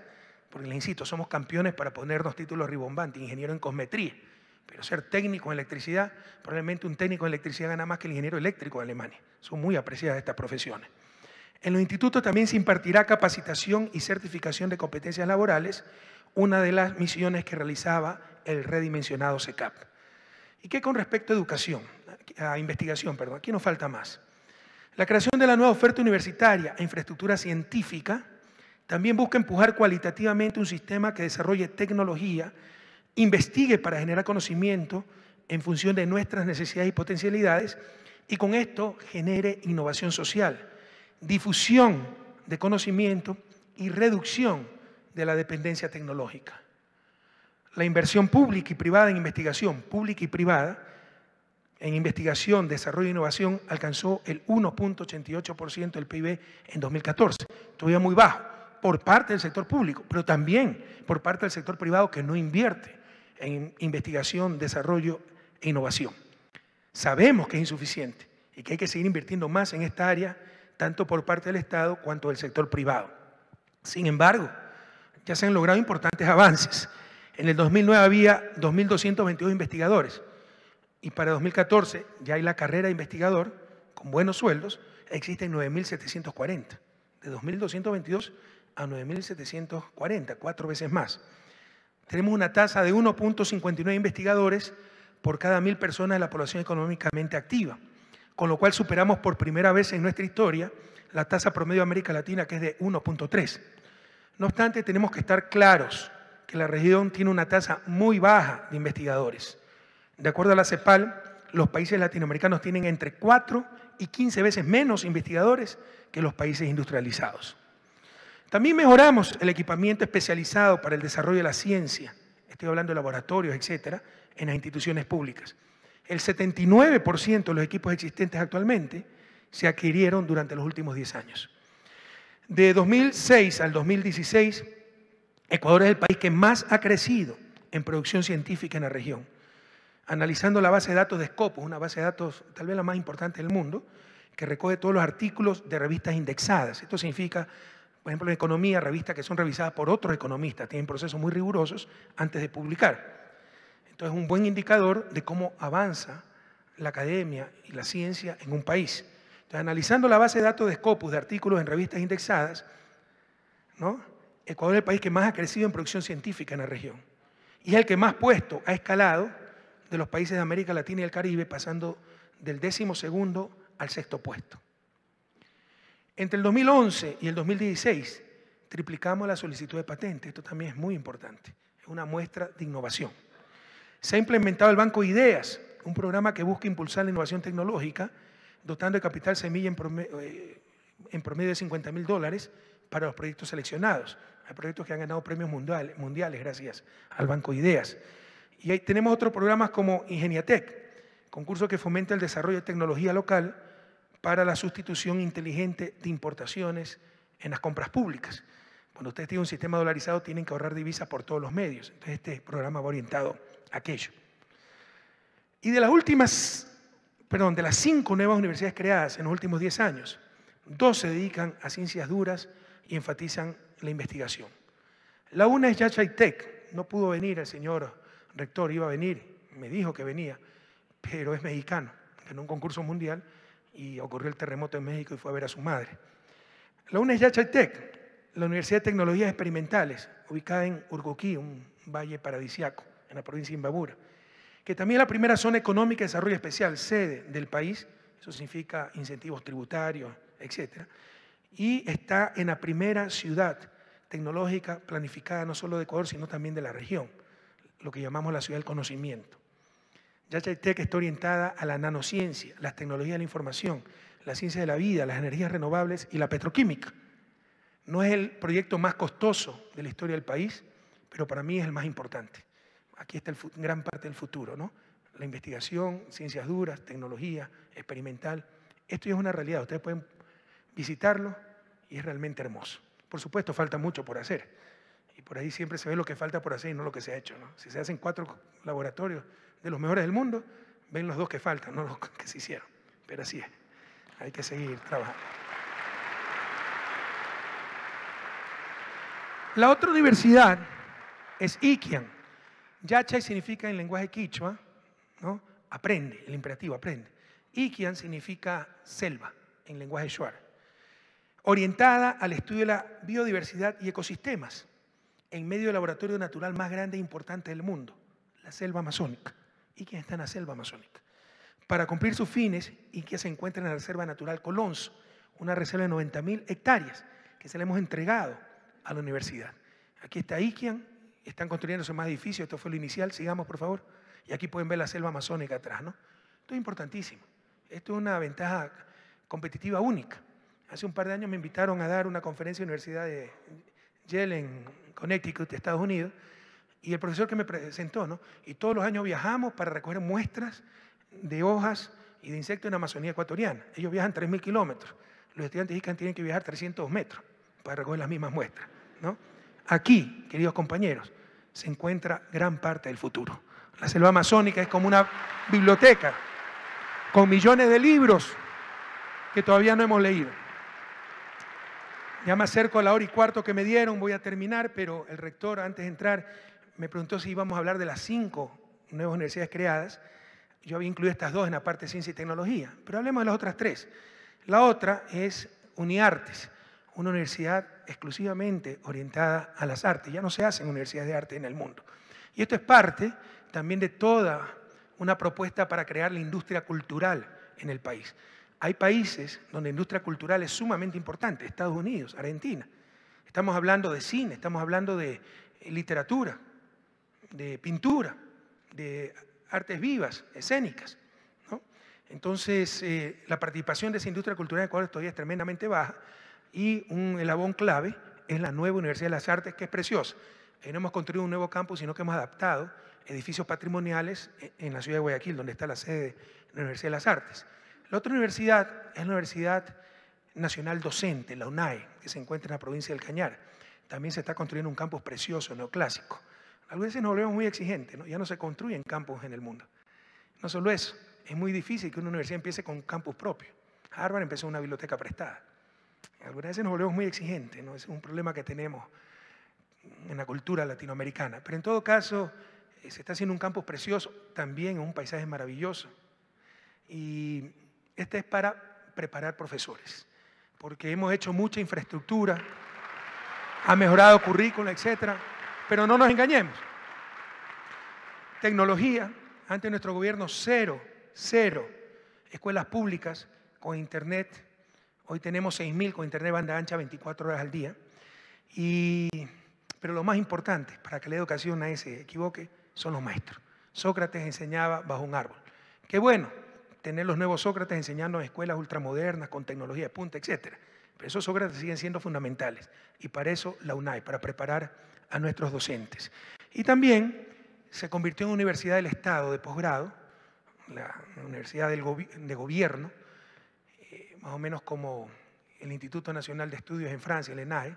porque les insisto, somos campeones para ponernos títulos ribombantes, ingeniero en cosmetría, pero ser técnico en electricidad, probablemente un técnico en electricidad gana más que el ingeniero eléctrico de Alemania. Son muy apreciadas estas profesiones. En los institutos también se impartirá capacitación y certificación de competencias laborales, una de las misiones que realizaba el redimensionado CECAP. ¿Y qué con respecto a educación? A investigación, perdón. Aquí nos falta más. La creación de la nueva oferta universitaria e infraestructura científica también busca empujar cualitativamente un sistema que desarrolle tecnología, investigue para generar conocimiento en función de nuestras necesidades y potencialidades y con esto genere innovación social difusión de conocimiento y reducción de la dependencia tecnológica. La inversión pública y privada en investigación, pública y privada, en investigación, desarrollo e innovación alcanzó el 1.88% del PIB en 2014, todavía muy bajo, por parte del sector público, pero también por parte del sector privado que no invierte en investigación, desarrollo e innovación. Sabemos que es insuficiente y que hay que seguir invirtiendo más en esta área tanto por parte del Estado cuanto del sector privado. Sin embargo, ya se han logrado importantes avances. En el 2009 había 2.222 investigadores y para 2014 ya hay la carrera de investigador con buenos sueldos, existen 9.740, de 2.222 a 9.740, cuatro veces más. Tenemos una tasa de 1.59 investigadores por cada mil personas de la población económicamente activa con lo cual superamos por primera vez en nuestra historia la tasa promedio de América Latina, que es de 1.3. No obstante, tenemos que estar claros que la región tiene una tasa muy baja de investigadores. De acuerdo a la CEPAL, los países latinoamericanos tienen entre 4 y 15 veces menos investigadores que los países industrializados. También mejoramos el equipamiento especializado para el desarrollo de la ciencia, estoy hablando de laboratorios, etcétera, en las instituciones públicas. El 79% de los equipos existentes actualmente se adquirieron durante los últimos 10 años. De 2006 al 2016, Ecuador es el país que más ha crecido en producción científica en la región. Analizando la base de datos de Scopus, una base de datos tal vez la más importante del mundo, que recoge todos los artículos de revistas indexadas. Esto significa, por ejemplo, en economía, revistas que son revisadas por otros economistas, tienen procesos muy rigurosos antes de publicar. Entonces, es un buen indicador de cómo avanza la academia y la ciencia en un país. Entonces, analizando la base de datos de Scopus, de artículos en revistas indexadas, Ecuador es el país que más ha crecido en producción científica en la región. Y es el que más puesto ha escalado de los países de América Latina y el Caribe, pasando del décimo segundo al sexto puesto. Entre el 2011 y el 2016 triplicamos la solicitud de patentes. Esto también es muy importante. Es una muestra de innovación. Se ha implementado el Banco Ideas, un programa que busca impulsar la innovación tecnológica, dotando de capital semilla en eh, promedio, de 50 mil dólares para los proyectos seleccionados. Hay proyectos que han ganado premios mundiales, gracias al Banco Ideas. Y ahí tenemos otros programas como Ingeniatec, concurso que fomenta el desarrollo de tecnología local para la sustitución inteligente de importaciones en las compras públicas. Cuando ustedes tienen un sistema dolarizado, tienen que ahorrar divisas por todos los medios. Entonces, este programa va orientado aquello. Y de las últimas, perdón, de las cinco nuevas universidades creadas en los últimos 10 años, dos se dedican a ciencias duras y enfatizan la investigación. La una es Yachay Tech. No pudo venir el señor rector, iba a venir, me dijo que venía, pero es mexicano, en un concurso mundial y ocurrió el terremoto en México y fue a ver a su madre. La una es Yachay Tech, la Universidad de Tecnologías Experimentales, ubicada en Urgoquí, un valle paradisiaco en la provincia de Imbabura. Que también es la primera zona económica de desarrollo especial, sede del país, eso significa incentivos tributarios, etc. Y está en la primera ciudad tecnológica planificada no solo de Ecuador, sino también de la región, lo que llamamos la ciudad del conocimiento. Yachaytec está orientada a la nanociencia, las tecnologías de la información, la ciencia de la vida, las energías renovables y la petroquímica. No es el proyecto más costoso de la historia del país, pero para mí es el más importante aquí está el, gran parte del futuro, ¿no? La investigación, ciencias duras, tecnología, experimental. Esto ya es una realidad, ustedes pueden visitarlo y es realmente hermoso. Por supuesto, falta mucho por hacer. Y por ahí siempre se ve lo que falta por hacer y no lo que se ha hecho. ¿no? Si se hacen cuatro laboratorios de los mejores del mundo, ven los dos que faltan, no los que se hicieron. Pero así es. Hay que seguir trabajando. La otra universidad es Iquian. Yachay significa en lenguaje quichua, aprende, el imperativo, aprende. Ikian significa selva, en lenguaje shuar. Orientada al estudio de la biodiversidad y ecosistemas, en medio del laboratorio natural más grande e importante del mundo, la selva amazónica. Ikian está en la selva amazónica. Para cumplir sus fines, Ikian se encuentra en la Reserva Natural Colonso, una reserva de 90.000 hectáreas que se le hemos entregado a la universidad. Aquí está Ikian, están construyendo sus más edificios, esto fue lo inicial, sigamos por favor. Y aquí pueden ver la selva amazónica atrás, ¿no? Esto es importantísimo. Esto es una ventaja competitiva única. Hace un par de años me invitaron a dar una conferencia en la Universidad de Yale en Connecticut, Estados Unidos, y el profesor que me presentó, ¿no? Y todos los años viajamos para recoger muestras de hojas y de insectos en la Amazonía ecuatoriana. Ellos viajan 3.000 kilómetros. Los estudiantes ICANN tienen que viajar 300 metros para recoger las mismas muestras, ¿no? Aquí, queridos compañeros, se encuentra gran parte del futuro. La selva amazónica es como una biblioteca con millones de libros que todavía no hemos leído. Ya me acerco a la hora y cuarto que me dieron, voy a terminar, pero el rector antes de entrar me preguntó si íbamos a hablar de las cinco nuevas universidades creadas. Yo había incluido estas dos en la parte de ciencia y tecnología, pero hablemos de las otras tres. La otra es UniArtes una universidad exclusivamente orientada a las artes. Ya no se hacen universidades de arte en el mundo. Y esto es parte también de toda una propuesta para crear la industria cultural en el país. Hay países donde la industria cultural es sumamente importante, Estados Unidos, Argentina. Estamos hablando de cine, estamos hablando de literatura, de pintura, de artes vivas, escénicas. Entonces, eh, la participación de esa industria cultural en Ecuador todavía es tremendamente baja, y un elabón clave es la nueva Universidad de las Artes, que es preciosa. Ahí no hemos construido un nuevo campus, sino que hemos adaptado edificios patrimoniales e-, en la ciudad de Guayaquil, donde está la sede de la Universidad de las Artes. La otra universidad es la Universidad Nacional Docente, la UNAE, que se encuentra en la provincia del Cañar. También se está construyendo un campus precioso, neoclásico. A veces nos volvemos muy exigentes, ya no se construyen campus en el mundo. No solo eso, es muy difícil que una universidad empiece con campus propio. Harvard empezó una biblioteca prestada. Algunas veces nos volvemos muy exigentes, ¿no? es un problema que tenemos en la cultura latinoamericana. Pero en todo caso, eh, se está haciendo un campus precioso, también un paisaje maravilloso. Y este es para preparar profesores, porque hemos hecho mucha infraestructura, ha mejorado currícula, etc. pero no nos engañemos. Tecnología, antes nuestro gobierno cero, cero, escuelas públicas con internet, Hoy tenemos 6.000 con internet banda ancha 24 horas al día. pero lo más importante, para que la educación a se equivoque, son los maestros. Sócrates enseñaba bajo un árbol. Qué bueno tener los nuevos Sócrates enseñando en escuelas ultramodernas, con tecnología de punta, etc. Pero esos Sócrates siguen siendo fundamentales. Y para eso la UNAI, para preparar a nuestros docentes. Y también se convirtió en universidad del Estado de posgrado, la Universidad de Gobierno, más o menos como el Instituto Nacional de Estudios en Francia, el ENAE,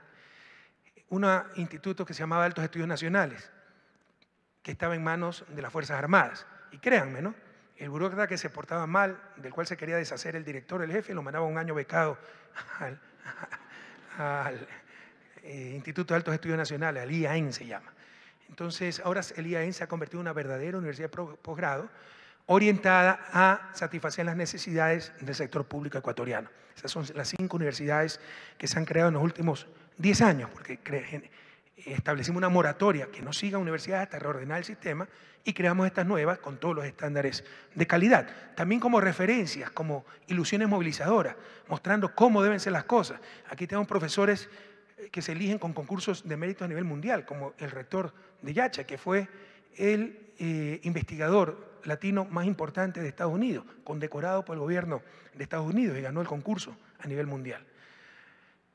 un instituto que se llamaba Altos Estudios Nacionales, que estaba en manos de las Fuerzas Armadas. Y créanme, ¿no? El burócrata que se portaba mal, del cual se quería deshacer el director, el jefe, lo mandaba un año becado al, eh, Instituto de Altos Estudios Nacionales, al IAEN se llama. Entonces, ahora el IAEN se ha convertido en una verdadera universidad de posgrado orientada a satisfacer las necesidades del sector público ecuatoriano. Esas son las cinco universidades que se han creado en los últimos 10 años, porque establecimos una moratoria que no siga universidades hasta reordenar el sistema y creamos estas nuevas con todos los estándares de calidad. También como referencias, como ilusiones movilizadoras, mostrando cómo deben ser las cosas. Aquí tenemos profesores que se eligen con concursos de méritos a nivel mundial, como el rector de Yacha, que fue el eh, investigador latino más importante de Estados Unidos, condecorado por el gobierno de Estados Unidos y ganó el concurso a nivel mundial.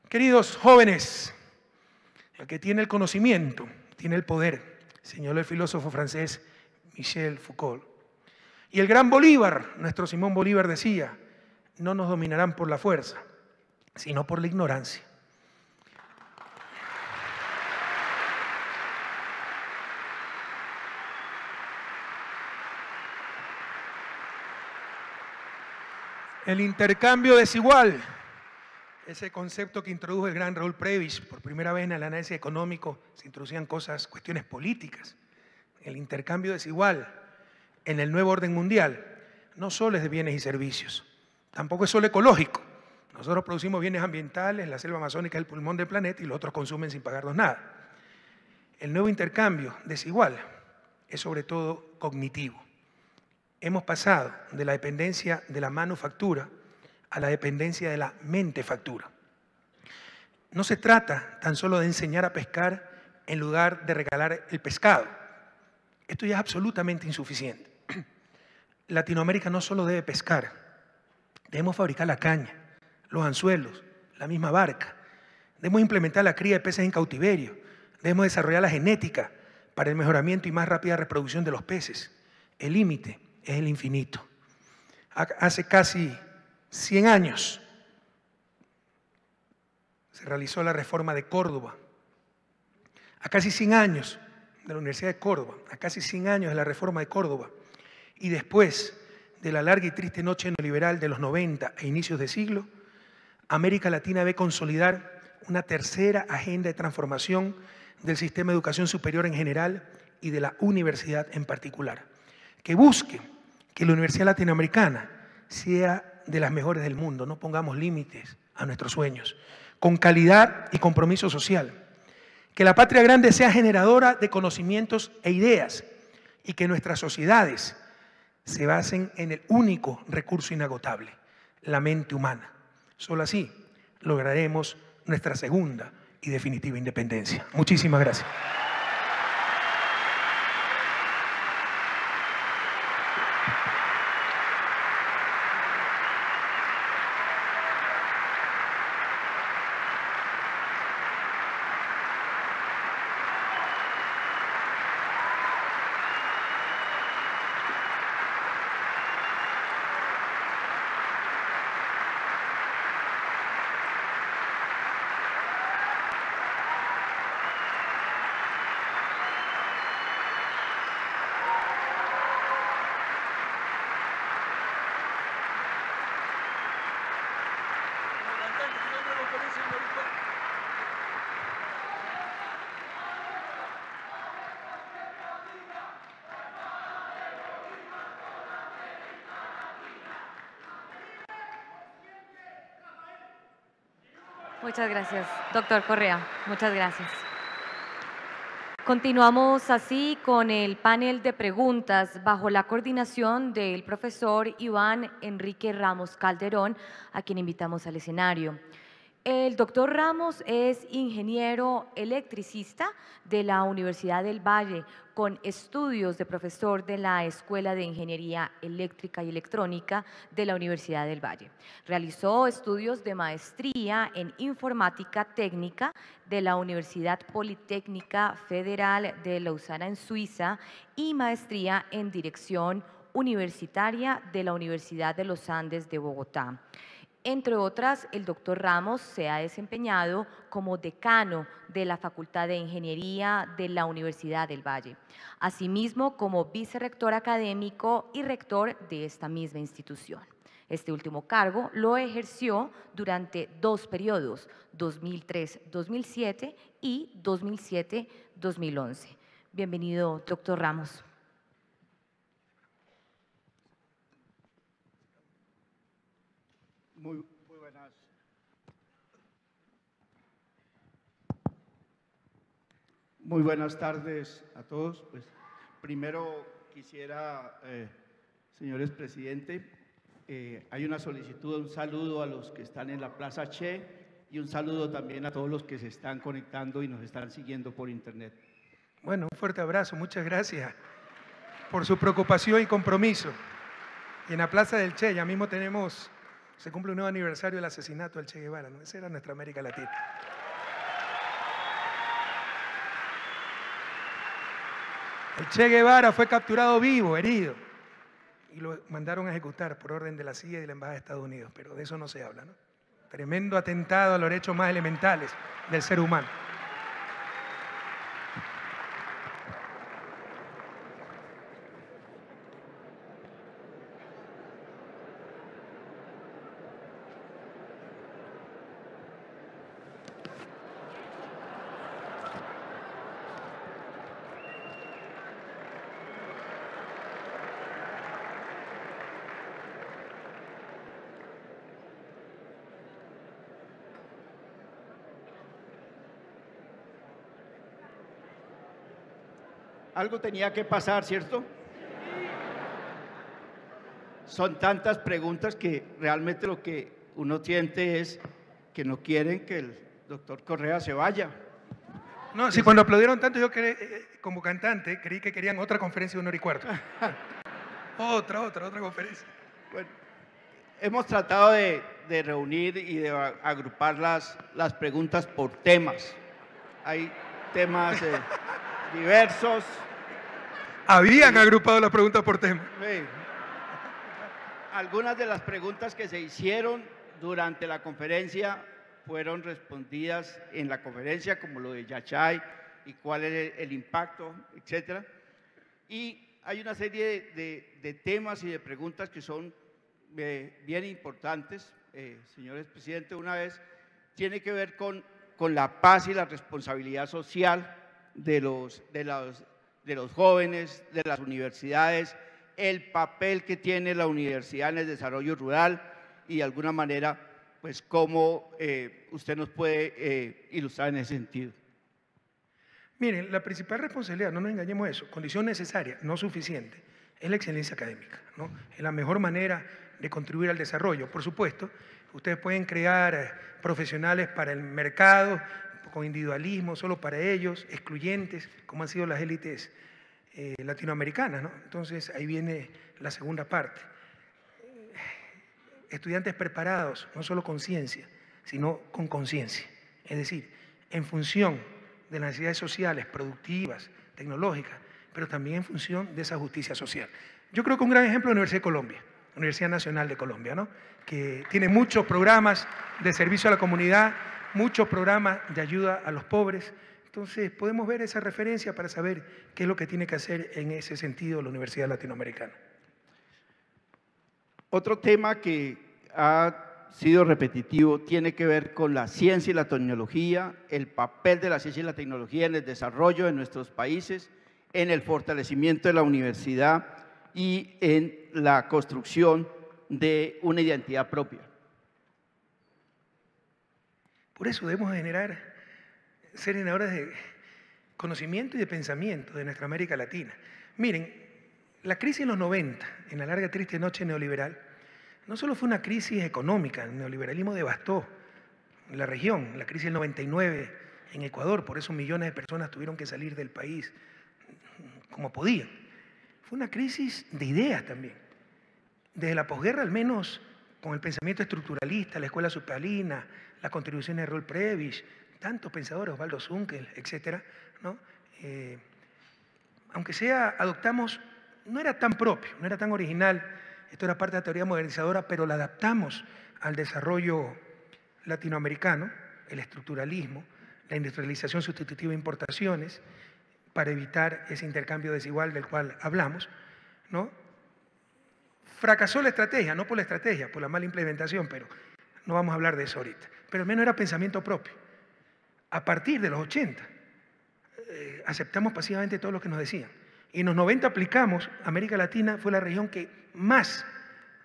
Queridos jóvenes, el que tiene el conocimiento tiene el poder, señaló el filósofo francés Michel Foucault. Y el gran Bolívar, nuestro Simón Bolívar decía, no nos dominarán por la fuerza, sino por la ignorancia. El intercambio desigual, ese concepto que introdujo el gran Raúl Previs, por primera vez en el análisis económico se introducían cosas, cuestiones políticas. El intercambio desigual en el nuevo orden mundial no solo es de bienes y servicios, tampoco es solo ecológico. Nosotros producimos bienes ambientales, la selva amazónica es el pulmón del planeta y los otros consumen sin pagarnos nada. El nuevo intercambio desigual es sobre todo cognitivo hemos pasado de la dependencia de la manufactura a la dependencia de la mente factura. No se trata tan solo de enseñar a pescar en lugar de regalar el pescado. Esto ya es absolutamente insuficiente. Latinoamérica no solo debe pescar, debemos fabricar la caña, los anzuelos, la misma barca. Debemos implementar la cría de peces en cautiverio. Debemos desarrollar la genética para el mejoramiento y más rápida reproducción de los peces. El límite es el infinito. Hace casi 100 años se realizó la reforma de Córdoba. A casi 100 años de la Universidad de Córdoba, a casi 100 años de la reforma de Córdoba, y después de la larga y triste noche neoliberal de los 90 e inicios de siglo, América Latina ve consolidar una tercera agenda de transformación del sistema de educación superior en general y de la universidad en particular, que busque que la Universidad Latinoamericana sea de las mejores del mundo. No pongamos límites a nuestros sueños. Con calidad y compromiso social. Que la patria grande sea generadora de conocimientos e ideas y que nuestras sociedades se basen en el único recurso inagotable, la mente humana. Solo así lograremos nuestra segunda y definitiva independencia. Muchísimas gracias. Muchas gracias, doctor Correa. Muchas gracias. Continuamos así con el panel de preguntas bajo la coordinación del profesor Iván Enrique Ramos Calderón, a quien invitamos al escenario. El doctor Ramos es ingeniero electricista de la Universidad del Valle, con estudios de profesor de la Escuela de Ingeniería Eléctrica y Electrónica de la Universidad del Valle. Realizó estudios de maestría en informática técnica de la Universidad Politécnica Federal de Lausana en Suiza y maestría en dirección universitaria de la Universidad de los Andes de Bogotá. Entre otras, el doctor Ramos se ha desempeñado como decano de la Facultad de Ingeniería de la Universidad del Valle, asimismo como vicerrector académico y rector de esta misma institución. Este último cargo lo ejerció durante dos periodos, 2003-2007 y 2007-2011. Bienvenido, doctor Ramos. Muy, buenas. Muy buenas tardes a todos. Pues primero quisiera, eh, señores presidente, eh, hay una solicitud, un saludo a los que están en la Plaza Che y un saludo también a todos los que se están conectando y nos están siguiendo por internet. Bueno, un fuerte abrazo, muchas gracias por su preocupación y compromiso. en la Plaza del Che ya mismo tenemos se cumple un nuevo aniversario del asesinato del Che Guevara, ¿no? Esa era nuestra América Latina. El Che Guevara fue capturado vivo, herido, y lo mandaron a ejecutar por orden de la CIA y de la Embajada de Estados Unidos, pero de eso no se habla, Tremendo atentado a los derechos más elementales del ser humano. algo tenía que pasar, ¿cierto? Son tantas preguntas que realmente lo que uno siente es que no quieren que el doctor Correa se vaya. No, si cuando aplaudieron tanto, yo eh, eh, como cantante creí que querían otra conferencia de una y cuarto. otra, otra, otra conferencia. Bueno, hemos tratado de, reunir y de agrupar las, preguntas por temas. Hay temas eh, diversos. Habían agrupado las preguntas por tema. Algunas de las preguntas que se hicieron durante la conferencia fueron respondidas en la conferencia, como lo de Yachay y cuál es el, impacto, etc. Y hay una serie de, temas y de preguntas que son eh, bien importantes, eh, señores presidente, una vez, tiene que ver con, con la paz y la responsabilidad social de los, de los de los jóvenes, de las universidades, el papel que tiene la universidad en el desarrollo rural y de alguna manera, pues cómo eh, usted nos puede eh, ilustrar en ese sentido. Miren, la principal responsabilidad, no nos engañemos eso, condición necesaria, no suficiente, es la excelencia académica, ¿no? Es la mejor manera de contribuir al desarrollo, por supuesto. Ustedes pueden crear eh, profesionales para el mercado, con individualismo solo para ellos, excluyentes, como han sido las élites eh, latinoamericanas. Entonces ahí viene la segunda parte. Estudiantes preparados, no solo con ciencia, sino con conciencia. Es decir, en función de las necesidades sociales, productivas, tecnológicas, pero también en función de esa justicia social. Yo creo que un gran ejemplo es la Universidad de Colombia, Universidad Nacional de Colombia, ¿no? que tiene muchos programas de servicio a la comunidad muchos programas de ayuda a los pobres. Entonces, podemos ver esa referencia para saber qué es lo que tiene que hacer en ese sentido la Universidad Latinoamericana. Otro tema que ha sido repetitivo tiene que ver con la ciencia y la tecnología, el papel de la ciencia y la tecnología en el desarrollo de nuestros países, en el fortalecimiento de la universidad y en la construcción de una identidad propia. Por eso debemos generar, ser generadores de conocimiento y de pensamiento de nuestra América Latina. Miren, la crisis en los 90, en la larga triste noche neoliberal, no solo fue una crisis económica, el neoliberalismo devastó la región, la crisis del 99 en Ecuador, por eso millones de personas tuvieron que salir del país como podían. Fue una crisis de ideas también. Desde la posguerra al menos con el pensamiento estructuralista, la escuela supalina, las contribuciones de Rol Previs, tantos pensadores, Osvaldo Zunkel, etc. ¿no? Eh, aunque sea, adoptamos, no era tan propio, no era tan original, esto era parte de la teoría modernizadora, pero la adaptamos al desarrollo latinoamericano, el estructuralismo, la industrialización sustitutiva de importaciones, para evitar ese intercambio desigual del cual hablamos, ¿no? Fracasó la estrategia, no por la estrategia, por la mala implementación, pero no vamos a hablar de eso ahorita. Pero al menos era pensamiento propio. A partir de los 80, eh, aceptamos pasivamente todo lo que nos decían. Y en los 90 aplicamos, América Latina fue la región que más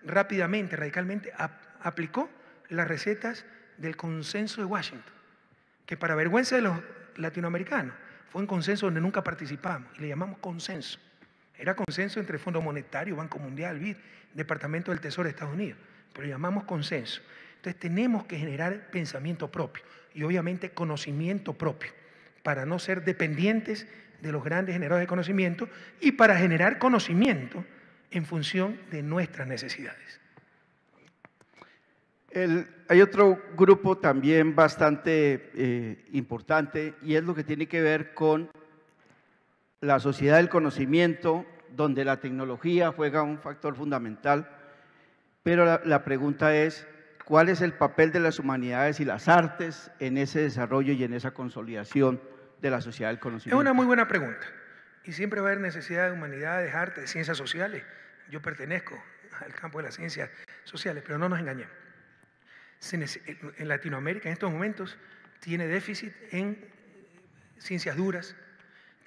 rápidamente, radicalmente, aplicó las recetas del consenso de Washington, que para vergüenza de los latinoamericanos fue un consenso donde nunca participamos y le llamamos consenso. Era consenso entre Fondo Monetario, Banco Mundial, BID, Departamento del Tesoro de Estados Unidos, pero llamamos consenso. Entonces tenemos que generar pensamiento propio y obviamente conocimiento propio para no ser dependientes de los grandes generadores de conocimiento y para generar conocimiento en función de nuestras necesidades. hay otro grupo también bastante eh, importante y es lo que tiene que ver con la sociedad del conocimiento, donde la tecnología juega un factor fundamental, pero la, pregunta es, ¿cuál es el papel de las humanidades y las artes en ese desarrollo y en esa consolidación de la sociedad del conocimiento? Es una muy buena pregunta. Y siempre va a haber necesidad de humanidades, artes, ciencias sociales. Yo pertenezco al campo de las ciencias sociales, pero no nos engañemos. En Latinoamérica en estos momentos tiene déficit en ciencias duras,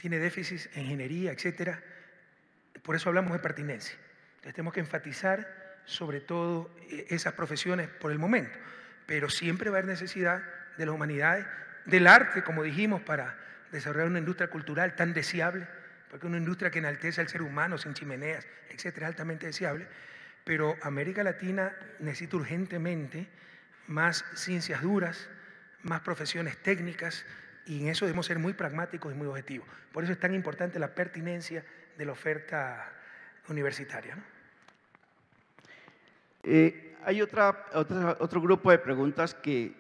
tiene déficits en ingeniería, etcétera. Por eso hablamos de pertinencia. Entonces tenemos que enfatizar sobre todo eh, esas profesiones por el momento, pero siempre va a haber necesidad de las humanidades, del arte, como dijimos, para desarrollar una industria cultural tan deseable, porque una industria que enaltece al ser humano sin chimeneas, etcétera, es altamente deseable. Pero América Latina necesita urgentemente más ciencias duras, más profesiones técnicas, y en eso debemos ser muy pragmáticos y muy objetivos. Por eso es tan importante la pertinencia de la oferta universitaria. Eh, hay otra, otro grupo de preguntas que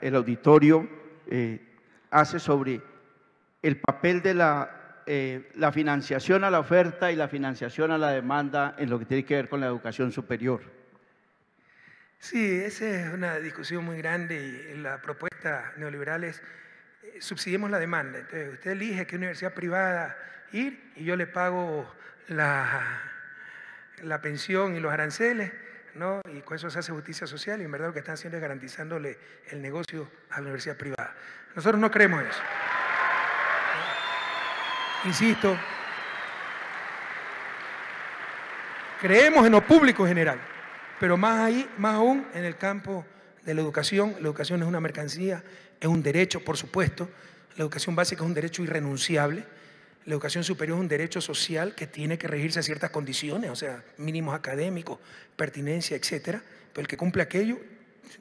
el auditorio eh, hace sobre el papel de eh, la financiación a la oferta y la financiación a la demanda en lo que tiene que ver con la educación superior. Sí, esa es una discusión muy grande y la propuesta neoliberal es eh, subsidiemos la demanda. Entonces, usted elige qué universidad privada ir y yo le pago la, la pensión y los aranceles, ¿no? Y con eso se hace justicia social y en verdad lo que están haciendo es garantizándole el negocio a la universidad privada. Nosotros no creemos eso. Insisto, creemos en lo público en general pero más ahí, más aún en el campo de la educación. La educación es una mercancía, es un derecho, por supuesto. La educación básica es un derecho irrenunciable. La educación superior es un derecho social que tiene que regirse a ciertas condiciones, o sea, mínimos académicos, pertinencia, etcétera. Pero el que cumple aquello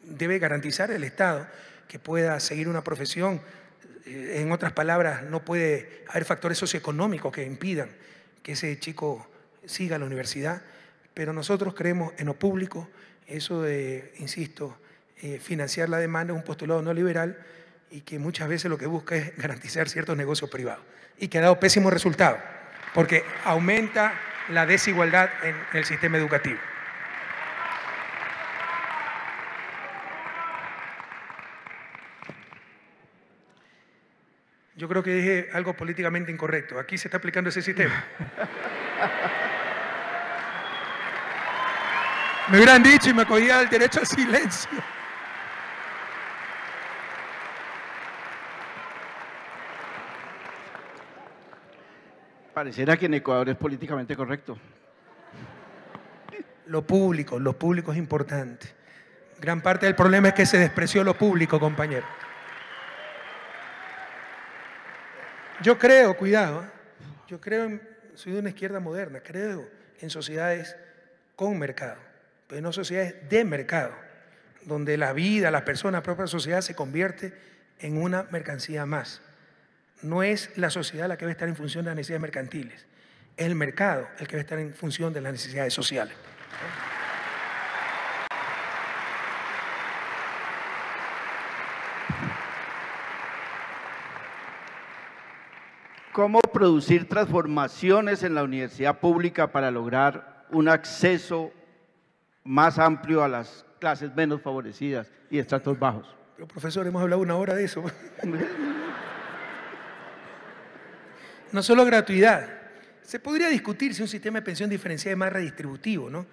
debe garantizar el Estado que pueda seguir una profesión. Eh, en otras palabras, no puede haber factores socioeconómicos que impidan que ese chico siga la universidad pero nosotros creemos en lo público, eso de, insisto, eh, financiar la demanda es un postulado no liberal y que muchas veces lo que busca es garantizar ciertos negocios privados y que ha dado pésimos resultados porque aumenta la desigualdad en el sistema educativo. Yo creo que dije algo políticamente incorrecto. Aquí se está aplicando ese sistema. Me hubieran dicho y me cogía el derecho al silencio. Pareciera que en Ecuador es políticamente correcto. Lo público, lo público es importante. Gran parte del problema es que se despreció lo público, compañero. Yo creo, cuidado, ¿eh? yo creo, soy de una izquierda moderna, creo en sociedades con mercado pero no sociedades de mercado, donde la vida, las personas, la propia sociedad se convierte en una mercancía más. No es la sociedad la que va a estar en función de las necesidades mercantiles, es el mercado el que va a estar en función de las necesidades sociales. ¿Cómo producir transformaciones en la universidad pública para lograr un acceso más amplio a las clases menos favorecidas y estratos bajos. Pero profesor, hemos hablado una hora de eso. no solo gratuidad. Se podría discutir si un sistema de pensión diferenciada es más redistributivo, ¿no?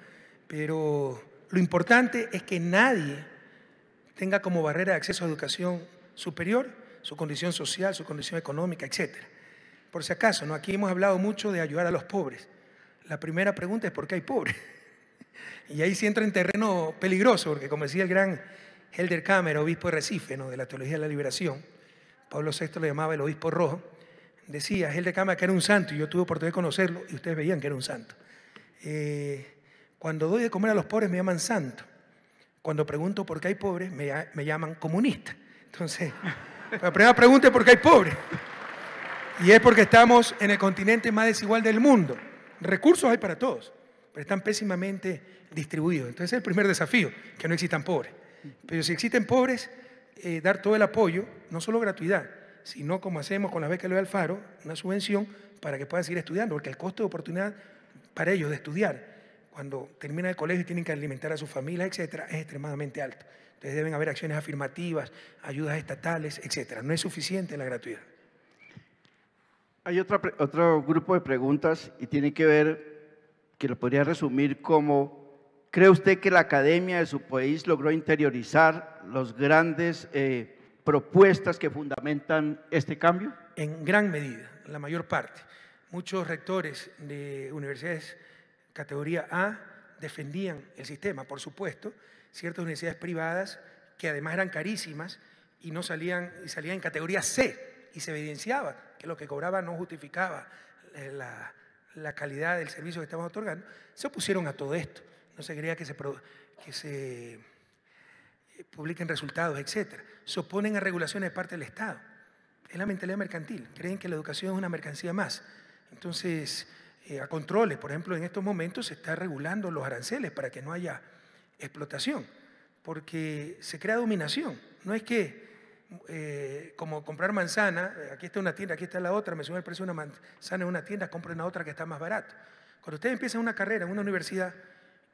Pero lo importante es que nadie tenga como barrera de acceso a educación superior su condición social, su condición económica, etc. Por si acaso, ¿no? aquí hemos hablado mucho de ayudar a los pobres. La primera pregunta es ¿por qué hay pobres? Y ahí sí entra en terreno peligroso, porque como decía el gran Helder Camer, obispo de Recife, de la Teología de la Liberación, Pablo VI lo llamaba el obispo rojo, decía Helder Camer que era un santo, y yo tuve oportunidad de conocerlo, y ustedes veían que era un santo. Eh, cuando doy de comer a los pobres me llaman santo. Cuando pregunto por qué hay pobres, me, me llaman comunista. Entonces, la primera pregunta es por qué hay pobres. Y es porque estamos en el continente más desigual del mundo. Recursos hay para todos pero están pésimamente distribuidos. Entonces, el primer desafío, que no existan pobres. Pero si existen pobres, eh, dar todo el apoyo, no solo gratuidad, sino como hacemos con la beca Leo Alfaro, una subvención para que puedan seguir estudiando, porque el costo de oportunidad para ellos de estudiar, cuando terminan el colegio y tienen que alimentar a su familia, etcétera, es extremadamente alto. Entonces deben haber acciones afirmativas, ayudas estatales, etcétera. No es suficiente la gratuidad. Hay otra, otro grupo de preguntas y tiene que ver que lo podría resumir como, ¿cree usted que la academia de su país logró interiorizar las grandes eh, propuestas que fundamentan este cambio? En gran medida, la mayor parte. Muchos rectores de universidades categoría A defendían el sistema, por supuesto, ciertas universidades privadas que además eran carísimas y no salían y salían en categoría C y se evidenciaba que lo que cobraba no justificaba eh, la, la calidad del servicio que estamos otorgando, se opusieron a todo esto. No se quería que se, que eh, publiquen resultados, etc. Se oponen a regulaciones de parte del Estado. Es la mentalidad mercantil. Creen que la educación es una mercancía más. Entonces, eh, a controles. Por ejemplo, en estos momentos se está regulando los aranceles para que no haya explotación, porque se crea dominación. No es que eh, como comprar manzana, eh, aquí está una tienda, aquí está la otra, me sube el precio de una manzana en una tienda, compro una otra que está más barato. Cuando ustedes empiezan una carrera en una universidad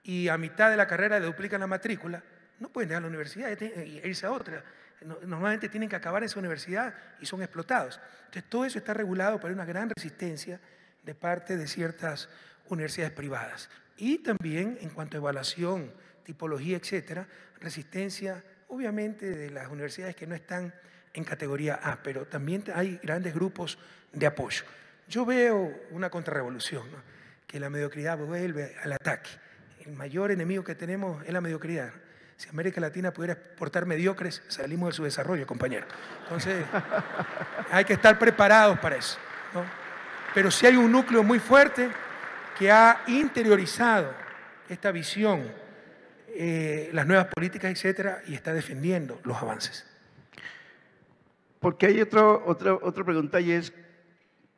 y a mitad de la carrera le duplican la matrícula, no pueden dejar la universidad y irse a otra. Normalmente tienen que acabar esa universidad y son explotados. Entonces todo eso está regulado por una gran resistencia de parte de ciertas universidades privadas. Y también en cuanto a evaluación, tipología, etcétera, resistencia obviamente de las universidades que no están en categoría A, pero también hay grandes grupos de apoyo. Yo veo una contrarrevolución, que la mediocridad vuelve al ataque. El mayor enemigo que tenemos es la mediocridad. Si América Latina pudiera exportar mediocres, salimos de su desarrollo, compañero. Entonces, hay que estar preparados para eso. Pero sí hay un núcleo muy fuerte que ha interiorizado esta visión eh, las nuevas políticas, etcétera, y está defendiendo los avances. Porque hay otro, otra otra pregunta y es,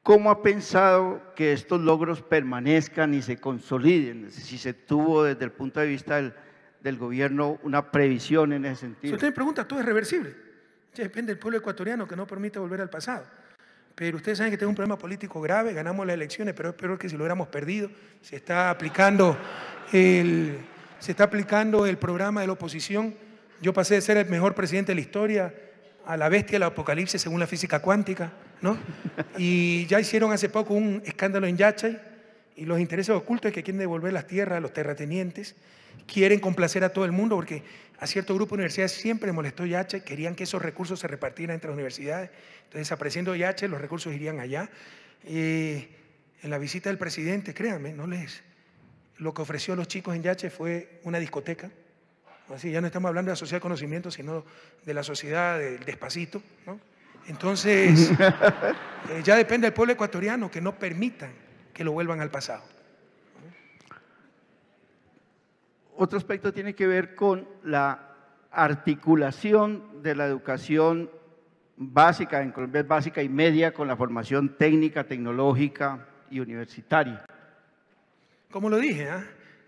¿cómo ha pensado que estos logros permanezcan y se consoliden? Si se tuvo desde el punto de vista del, gobierno una previsión en ese sentido. Si usted me pregunta, todo es reversible. depende del pueblo ecuatoriano que no permite volver al pasado. Pero ustedes saben que tengo un problema político grave, ganamos las elecciones, pero es peor que si lo hubiéramos perdido. Se está aplicando el se está aplicando el programa de la oposición. Yo pasé de ser el mejor presidente de la historia a la bestia del apocalipsis según la física cuántica, ¿no? Y ya hicieron hace poco un escándalo en Yachay y los intereses ocultos es que quieren devolver las tierras a los terratenientes, quieren complacer a todo el mundo porque a cierto grupo de universidades siempre molestó Yachay, querían que esos recursos se repartieran entre las universidades, entonces apareciendo Yachay los recursos irían allá. Eh, en la visita del presidente, créanme, no les lo que ofreció los chicos en Yache fue una discoteca. Así, ya no estamos hablando de la sociedad de conocimiento, sino de la sociedad del despacito. Entonces, eh, ya depende del pueblo ecuatoriano que no permitan que lo vuelvan al pasado. Otro aspecto tiene que ver con la articulación de la educación básica, en Colombia básica y media, con la formación técnica, tecnológica y universitaria. Como lo dije, ¿ah?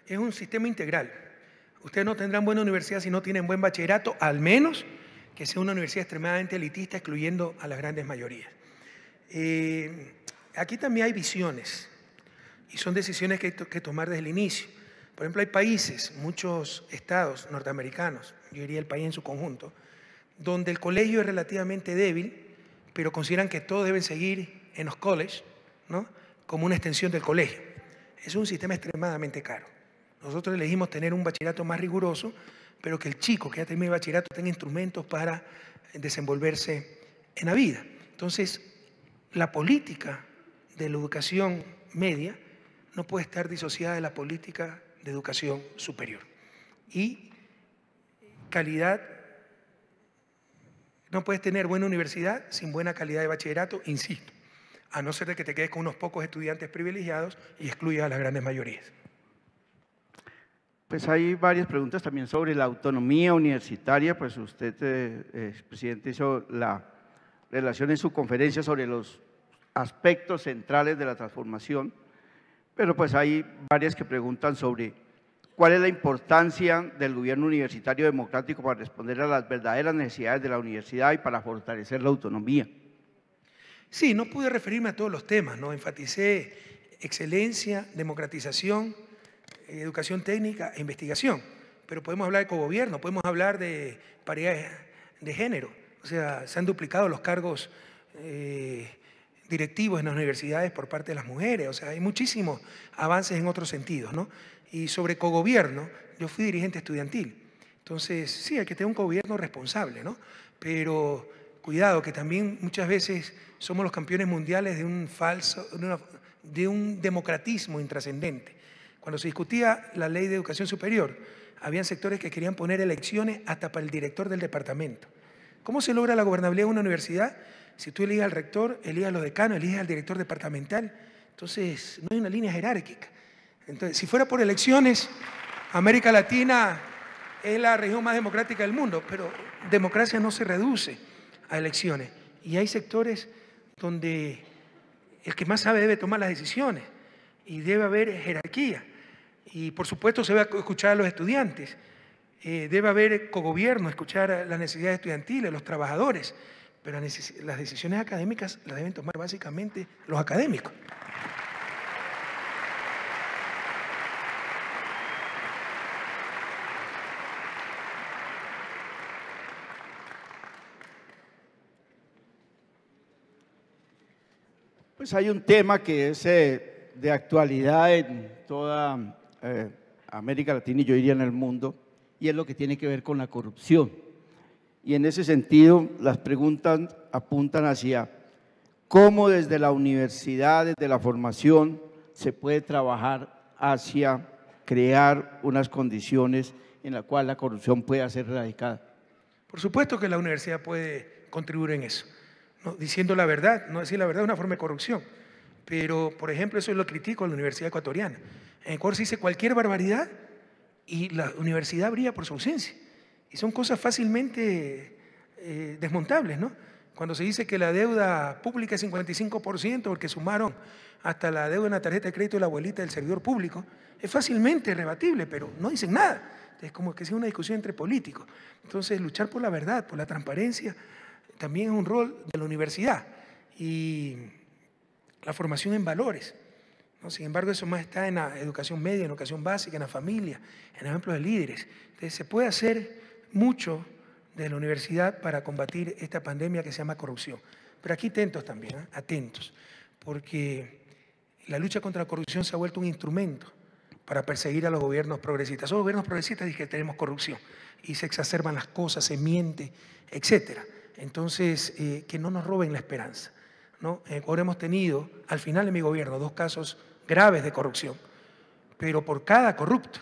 es un sistema integral. Ustedes no tendrán buena universidad si no tienen buen bachillerato, al menos que sea una universidad extremadamente elitista, excluyendo a las grandes mayorías. Eh, aquí también hay visiones y son decisiones que hay que tomar desde el inicio. Por ejemplo, hay países, muchos estados norteamericanos, yo diría el país en su conjunto, donde el colegio es relativamente débil, pero consideran que todos deben seguir en los colleges, ¿no? como una extensión del colegio. Es un sistema extremadamente caro. Nosotros elegimos tener un bachillerato más riguroso, pero que el chico que ya termine el bachillerato tenga instrumentos para desenvolverse en la vida. Entonces, la política de la educación media no puede estar disociada de la política de educación superior. Y calidad, no puedes tener buena universidad sin buena calidad de bachillerato, insisto a no ser de que te quedes con unos pocos estudiantes privilegiados y excluyas a las grandes mayorías. Pues hay varias preguntas también sobre la autonomía universitaria, pues usted, eh, eh, presidente, hizo la relación en su conferencia sobre los aspectos centrales de la transformación, pero pues hay varias que preguntan sobre cuál es la importancia del gobierno universitario democrático para responder a las verdaderas necesidades de la universidad y para fortalecer la autonomía. Sí, no pude referirme a todos los temas, ¿no? Enfaticé excelencia, democratización, eh, educación técnica e investigación. Pero podemos hablar de cogobierno, podemos hablar de paridad de género. O sea, se han duplicado los cargos eh, directivos en las universidades por parte de las mujeres. O sea, hay muchísimos avances en otros sentidos, ¿no? Y sobre cogobierno, yo fui dirigente estudiantil. Entonces, sí, hay que tener un gobierno responsable, ¿no? Pero cuidado, que también muchas veces somos los campeones mundiales de un falso, de, un democratismo intrascendente. Cuando se discutía la ley de educación superior, habían sectores que querían poner elecciones hasta para el director del departamento. ¿Cómo se logra la gobernabilidad de una universidad? Si tú eliges al rector, eliges a los decanos, eliges al director departamental. Entonces, no hay una línea jerárquica. Entonces, si fuera por elecciones, América Latina es la región más democrática del mundo, pero democracia no se reduce a elecciones. Y hay sectores donde el que más sabe debe tomar las decisiones y debe haber jerarquía. Y por supuesto se va a escuchar a los estudiantes, eh, debe haber cogobierno, escuchar las necesidades estudiantiles, los trabajadores, pero las decisiones académicas las deben tomar básicamente los académicos. Pues hay un tema que es eh, de actualidad en toda eh, América Latina y yo diría en el mundo, y es lo que tiene que ver con la corrupción. Y en ese sentido, las preguntas apuntan hacia cómo desde la universidad, desde la formación, se puede trabajar hacia crear unas condiciones en las cuales la corrupción pueda ser erradicada. Por supuesto que la universidad puede contribuir en eso diciendo la verdad, no decir la verdad es una forma de corrupción. Pero, por ejemplo, eso lo critico en la Universidad Ecuatoriana. En Ecuador se dice cualquier barbaridad y la universidad brilla por su ausencia. Y son cosas fácilmente eh, desmontables, ¿no? Cuando se dice que la deuda pública es 55% porque sumaron hasta la deuda en la tarjeta de crédito de la abuelita del servidor público, es fácilmente rebatible, pero no dicen nada. Es como que sea una discusión entre políticos. Entonces, luchar por la verdad, por la transparencia, también es un rol de la universidad y la formación en valores. Sin embargo, eso más está en la educación media, en la educación básica, en la familia, en ejemplos de líderes. Entonces, se puede hacer mucho de la universidad para combatir esta pandemia que se llama corrupción. Pero aquí atentos también, ¿eh? atentos, porque la lucha contra la corrupción se ha vuelto un instrumento para perseguir a los gobiernos progresistas. Son gobiernos progresistas dicen que tenemos corrupción y se exacerban las cosas, se miente, etcétera. Entonces, eh, que no nos roben la esperanza. Eh, ahora hemos tenido, al final de mi gobierno, dos casos graves de corrupción. Pero por cada corrupto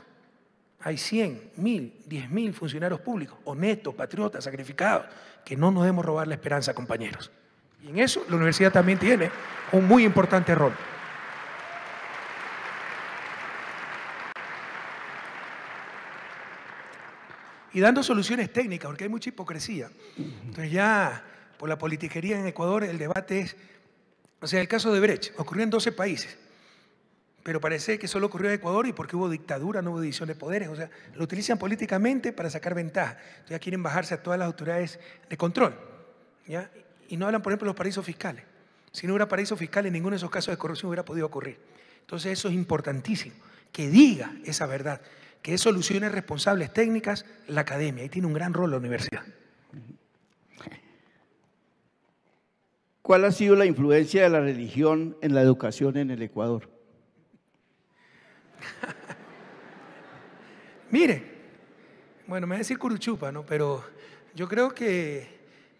hay 100, 1000, 10.000 funcionarios públicos, honestos, patriotas, sacrificados. Que no nos debemos robar la esperanza, compañeros. Y en eso la universidad también tiene un muy importante rol. y dando soluciones técnicas, porque hay mucha hipocresía. Entonces ya por la politiquería en Ecuador el debate es, o sea, el caso de Brecht ocurrió en 12 países, pero parece que solo ocurrió en Ecuador y porque hubo dictadura, no hubo división de poderes, o sea, lo utilizan políticamente para sacar ventaja. Entonces ya quieren bajarse a todas las autoridades de control, ¿ya? Y no hablan, por ejemplo, de los paraísos fiscales. Si no hubiera paraísos fiscales, ninguno de esos casos de corrupción hubiera podido ocurrir. Entonces eso es importantísimo, que diga esa verdad que es soluciones responsables técnicas, la academia. Ahí tiene un gran rol la universidad. ¿Cuál ha sido la influencia de la religión en la educación en el Ecuador? Mire, bueno, me va a decir curuchupa, ¿no? Pero yo creo que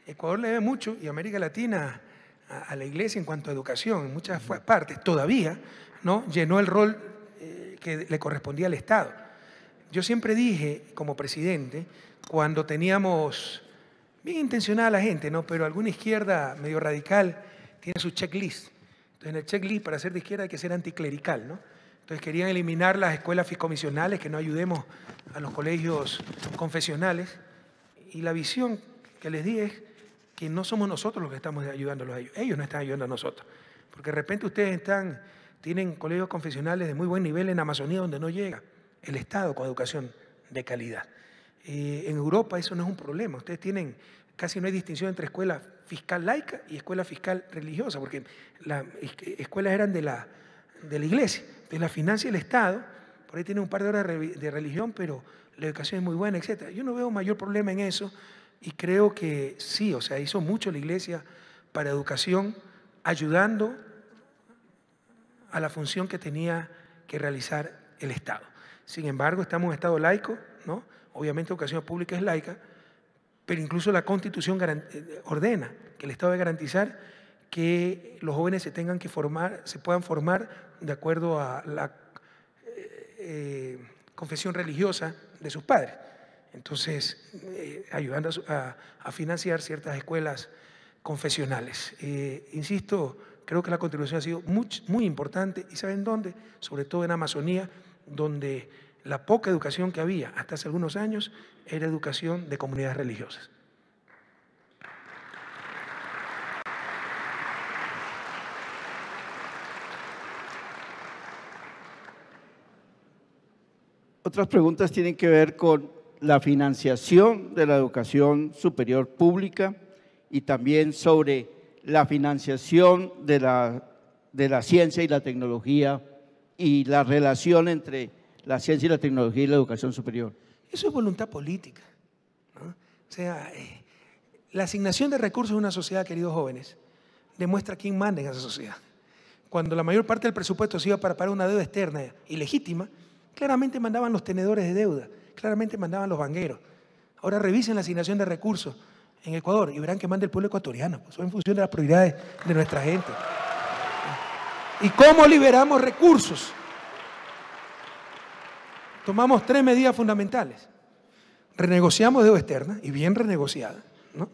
Ecuador le debe mucho y América Latina a, la iglesia en cuanto a educación, en muchas partes todavía, ¿no? Llenó el rol eh, que le correspondía al Estado yo siempre dije, como presidente, cuando teníamos, bien intencionada la gente, ¿no? Pero alguna izquierda medio radical tiene su checklist. Entonces, en el checklist para ser de izquierda hay que ser anticlerical, ¿no? Entonces, querían eliminar las escuelas fiscomisionales, que no ayudemos a los colegios confesionales. Y la visión que les di es que no somos nosotros los que estamos ayudándolos a ellos. Ellos no están ayudando a nosotros. Porque de repente ustedes están, tienen colegios confesionales de muy buen nivel en Amazonía donde no llega el Estado con educación de calidad. Eh, en Europa eso no es un problema. Ustedes tienen, casi no hay distinción entre escuela fiscal laica y escuela fiscal religiosa, porque las escuelas eran de la, de la iglesia. de la financia y el Estado, por ahí tienen un par de horas de religión, pero la educación es muy buena, etc. Yo no veo mayor problema en eso y creo que sí, o sea, hizo mucho la iglesia para educación, ayudando a la función que tenía que realizar el Estado. Sin embargo, estamos en un Estado laico, ¿no? Obviamente educación pública es laica, pero incluso la Constitución eh, ordena que el Estado debe garantizar que los jóvenes se tengan que formar, se puedan formar de acuerdo a la eh, eh, confesión religiosa de sus padres. Entonces, ayudando a, financiar ciertas escuelas confesionales. insisto, creo que la contribución ha sido muy, muy importante y ¿saben dónde? Sobre todo en Amazonía donde la poca educación que había hasta hace algunos años era educación de comunidades religiosas. Otras preguntas tienen que ver con la financiación de la educación superior pública y también sobre la financiación de la, ciencia y la tecnología y la relación entre la ciencia y la tecnología y la educación superior. Eso es voluntad política. O sea, eh, la asignación de recursos en una sociedad, queridos jóvenes, demuestra quién manda en esa sociedad. Cuando la mayor parte del presupuesto se iba para pagar una deuda externa y legítima, claramente mandaban los tenedores de deuda, claramente mandaban los banqueros. Ahora revisen la asignación de recursos en Ecuador y verán que manda el pueblo ecuatoriano. Eso pues, en función de las prioridades de nuestra gente. ¿Y cómo liberamos recursos? Tomamos tres medidas fundamentales. Renegociamos deuda externa, y bien renegociada. ¿no?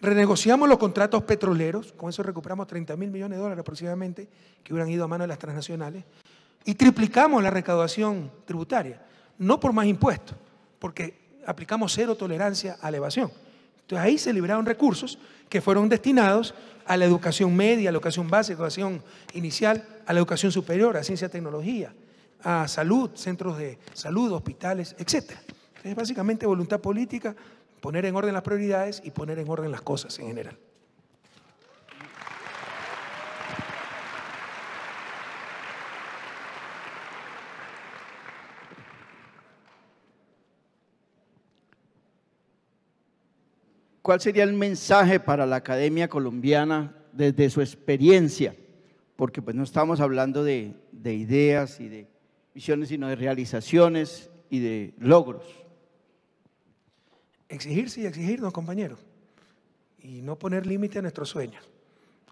Renegociamos los contratos petroleros, con eso recuperamos 30 mil millones de dólares aproximadamente que hubieran ido a manos de las transnacionales. Y triplicamos la recaudación tributaria, no por más impuestos, porque aplicamos cero tolerancia a la evasión. Entonces ahí se libraron recursos que fueron destinados a la educación media, a la educación básica, a la educación inicial, a la educación superior, a ciencia, y tecnología, a salud, centros de salud, hospitales, etc. Entonces básicamente voluntad política, poner en orden las prioridades y poner en orden las cosas en general. ¿Cuál sería el mensaje para la Academia Colombiana desde su experiencia? Porque pues no estamos hablando de, ideas y de visiones, sino de realizaciones y de logros. Exigirse y exigirnos, compañeros. Y no poner límite a nuestros sueños.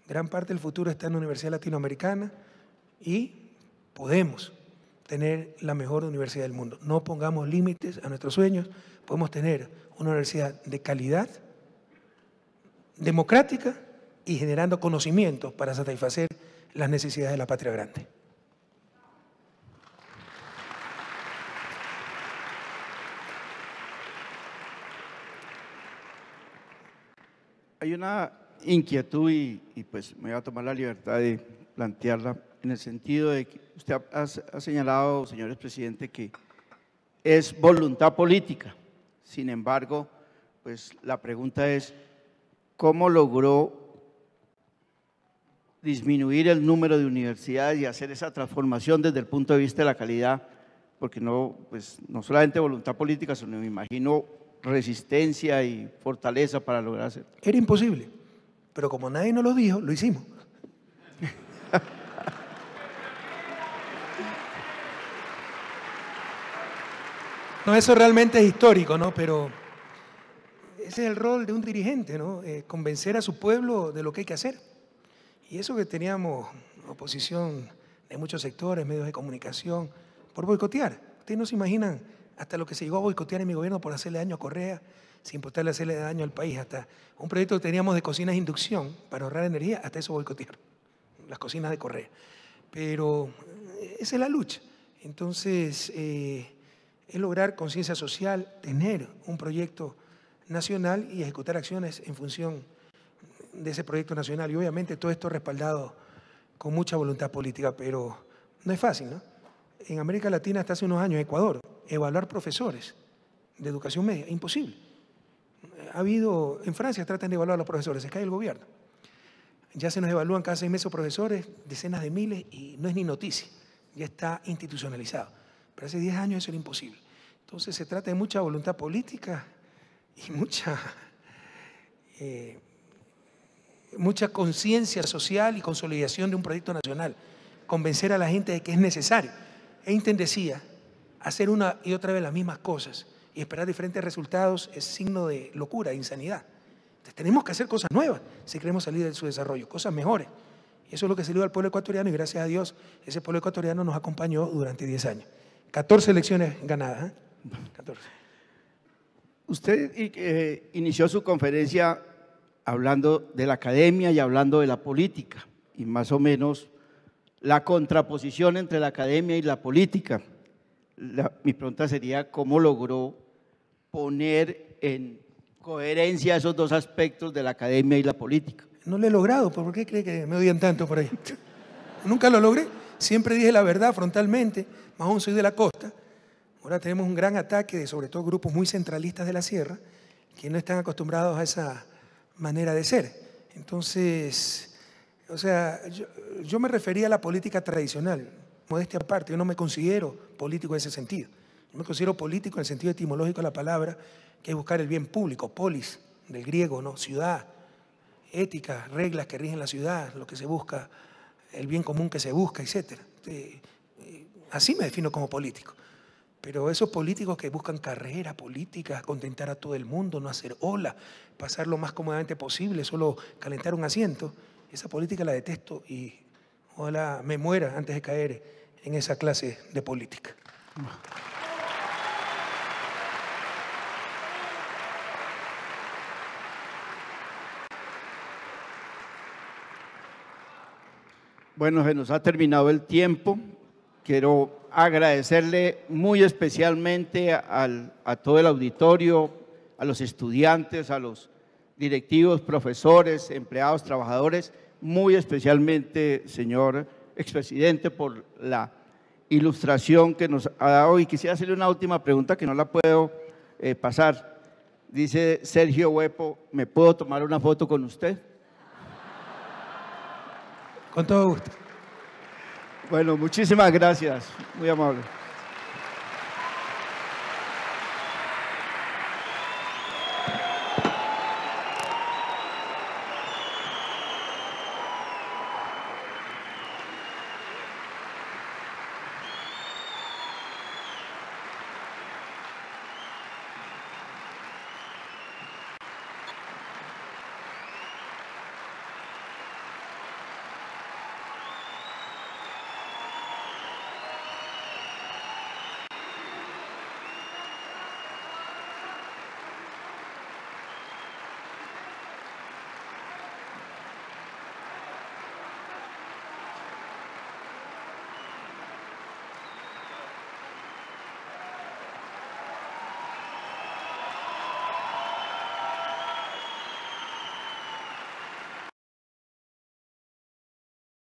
Gran parte del futuro está en la Universidad Latinoamericana y podemos tener la mejor universidad del mundo. No pongamos límites a nuestros sueños. Podemos tener una universidad de calidad democrática y generando conocimiento para satisfacer las necesidades de la patria grande. Hay una inquietud y, pues me voy a tomar la libertad de plantearla en el sentido de que usted ha, señalado, señores presidente, que es voluntad política. Sin embargo, pues la pregunta es, cómo logró disminuir el número de universidades y hacer esa transformación desde el punto de vista de la calidad, porque no, pues, no solamente voluntad política, sino me imagino resistencia y fortaleza para lograr hacerlo. Era imposible, pero como nadie nos lo dijo, lo hicimos. no, eso realmente es histórico, ¿no? Pero ese es el rol de un dirigente, ¿no? Eh, convencer a su pueblo de lo que hay que hacer. Y eso que teníamos oposición de muchos sectores, medios de comunicación, por boicotear. Ustedes no se imaginan hasta lo que se llegó a boicotear en mi gobierno por hacerle daño a Correa, sin importarle hacerle daño al país, hasta un proyecto que teníamos de cocinas de inducción para ahorrar energía, hasta eso boicotear, las cocinas de Correa. Pero eh, esa es la lucha. Entonces, eh, es lograr conciencia social, tener un proyecto nacional y ejecutar acciones en función de ese proyecto nacional. Y obviamente todo esto respaldado con mucha voluntad política, pero no es fácil, ¿no? En América Latina hasta hace unos años, Ecuador, evaluar profesores de educación media, imposible. Ha habido, en Francia tratan de evaluar a los profesores, se cae el gobierno. Ya se nos evalúan cada seis meses profesores, decenas de miles, y no es ni noticia, ya está institucionalizado. Pero hace diez años eso era imposible. Entonces se trata de mucha voluntad política y mucha, eh, mucha conciencia social y consolidación de un proyecto nacional. Convencer a la gente de que es necesario. Einstein decía, hacer una y otra vez las mismas cosas y esperar diferentes resultados es signo de locura, de insanidad. Entonces, tenemos que hacer cosas nuevas si queremos salir de su desarrollo, cosas mejores. Y eso es lo que salió al pueblo ecuatoriano y gracias a Dios ese pueblo ecuatoriano nos acompañó durante 10 años. 14 elecciones ganadas. 14. ¿eh? Usted eh, eh, inició su conferencia hablando de la academia y hablando de la política, y más o menos la contraposición entre la academia y la política. mi pregunta sería, ¿cómo logró poner en coherencia esos dos aspectos de la academia y la política? No lo he logrado, ¿por qué cree que me odian tanto por ahí? Nunca lo logré, siempre dije la verdad frontalmente, más aún soy de la costa, Ahora tenemos un gran ataque de sobre todo grupos muy centralistas de la sierra que no están acostumbrados a esa manera de ser. Entonces, o sea, yo, me refería a la política tradicional, modestia aparte, yo no me considero político en ese sentido. Yo me considero político en el sentido etimológico de la palabra, que es buscar el bien público, polis, del griego, ¿no? Ciudad, ética, reglas que rigen la ciudad, lo que se busca, el bien común que se busca, etc. Eh, eh, así me defino como político. Pero esos políticos que buscan carrera política, contentar a todo el mundo, no hacer hola pasar lo más cómodamente posible, solo calentar un asiento, esa política la detesto y ojalá me muera antes de caer en esa clase de política. Bueno, se nos ha terminado el tiempo. Quiero agradecerle muy especialmente al, a todo el auditorio, a los estudiantes, a los directivos, profesores, empleados, trabajadores, muy especialmente, señor expresidente, por la ilustración que nos ha dado. Y quisiera hacerle una última pregunta que no la puedo eh, pasar. Dice Sergio Huepo, ¿me puedo tomar una foto con usted? Con todo gusto. Bueno, muchísimas gracias. Muy amable.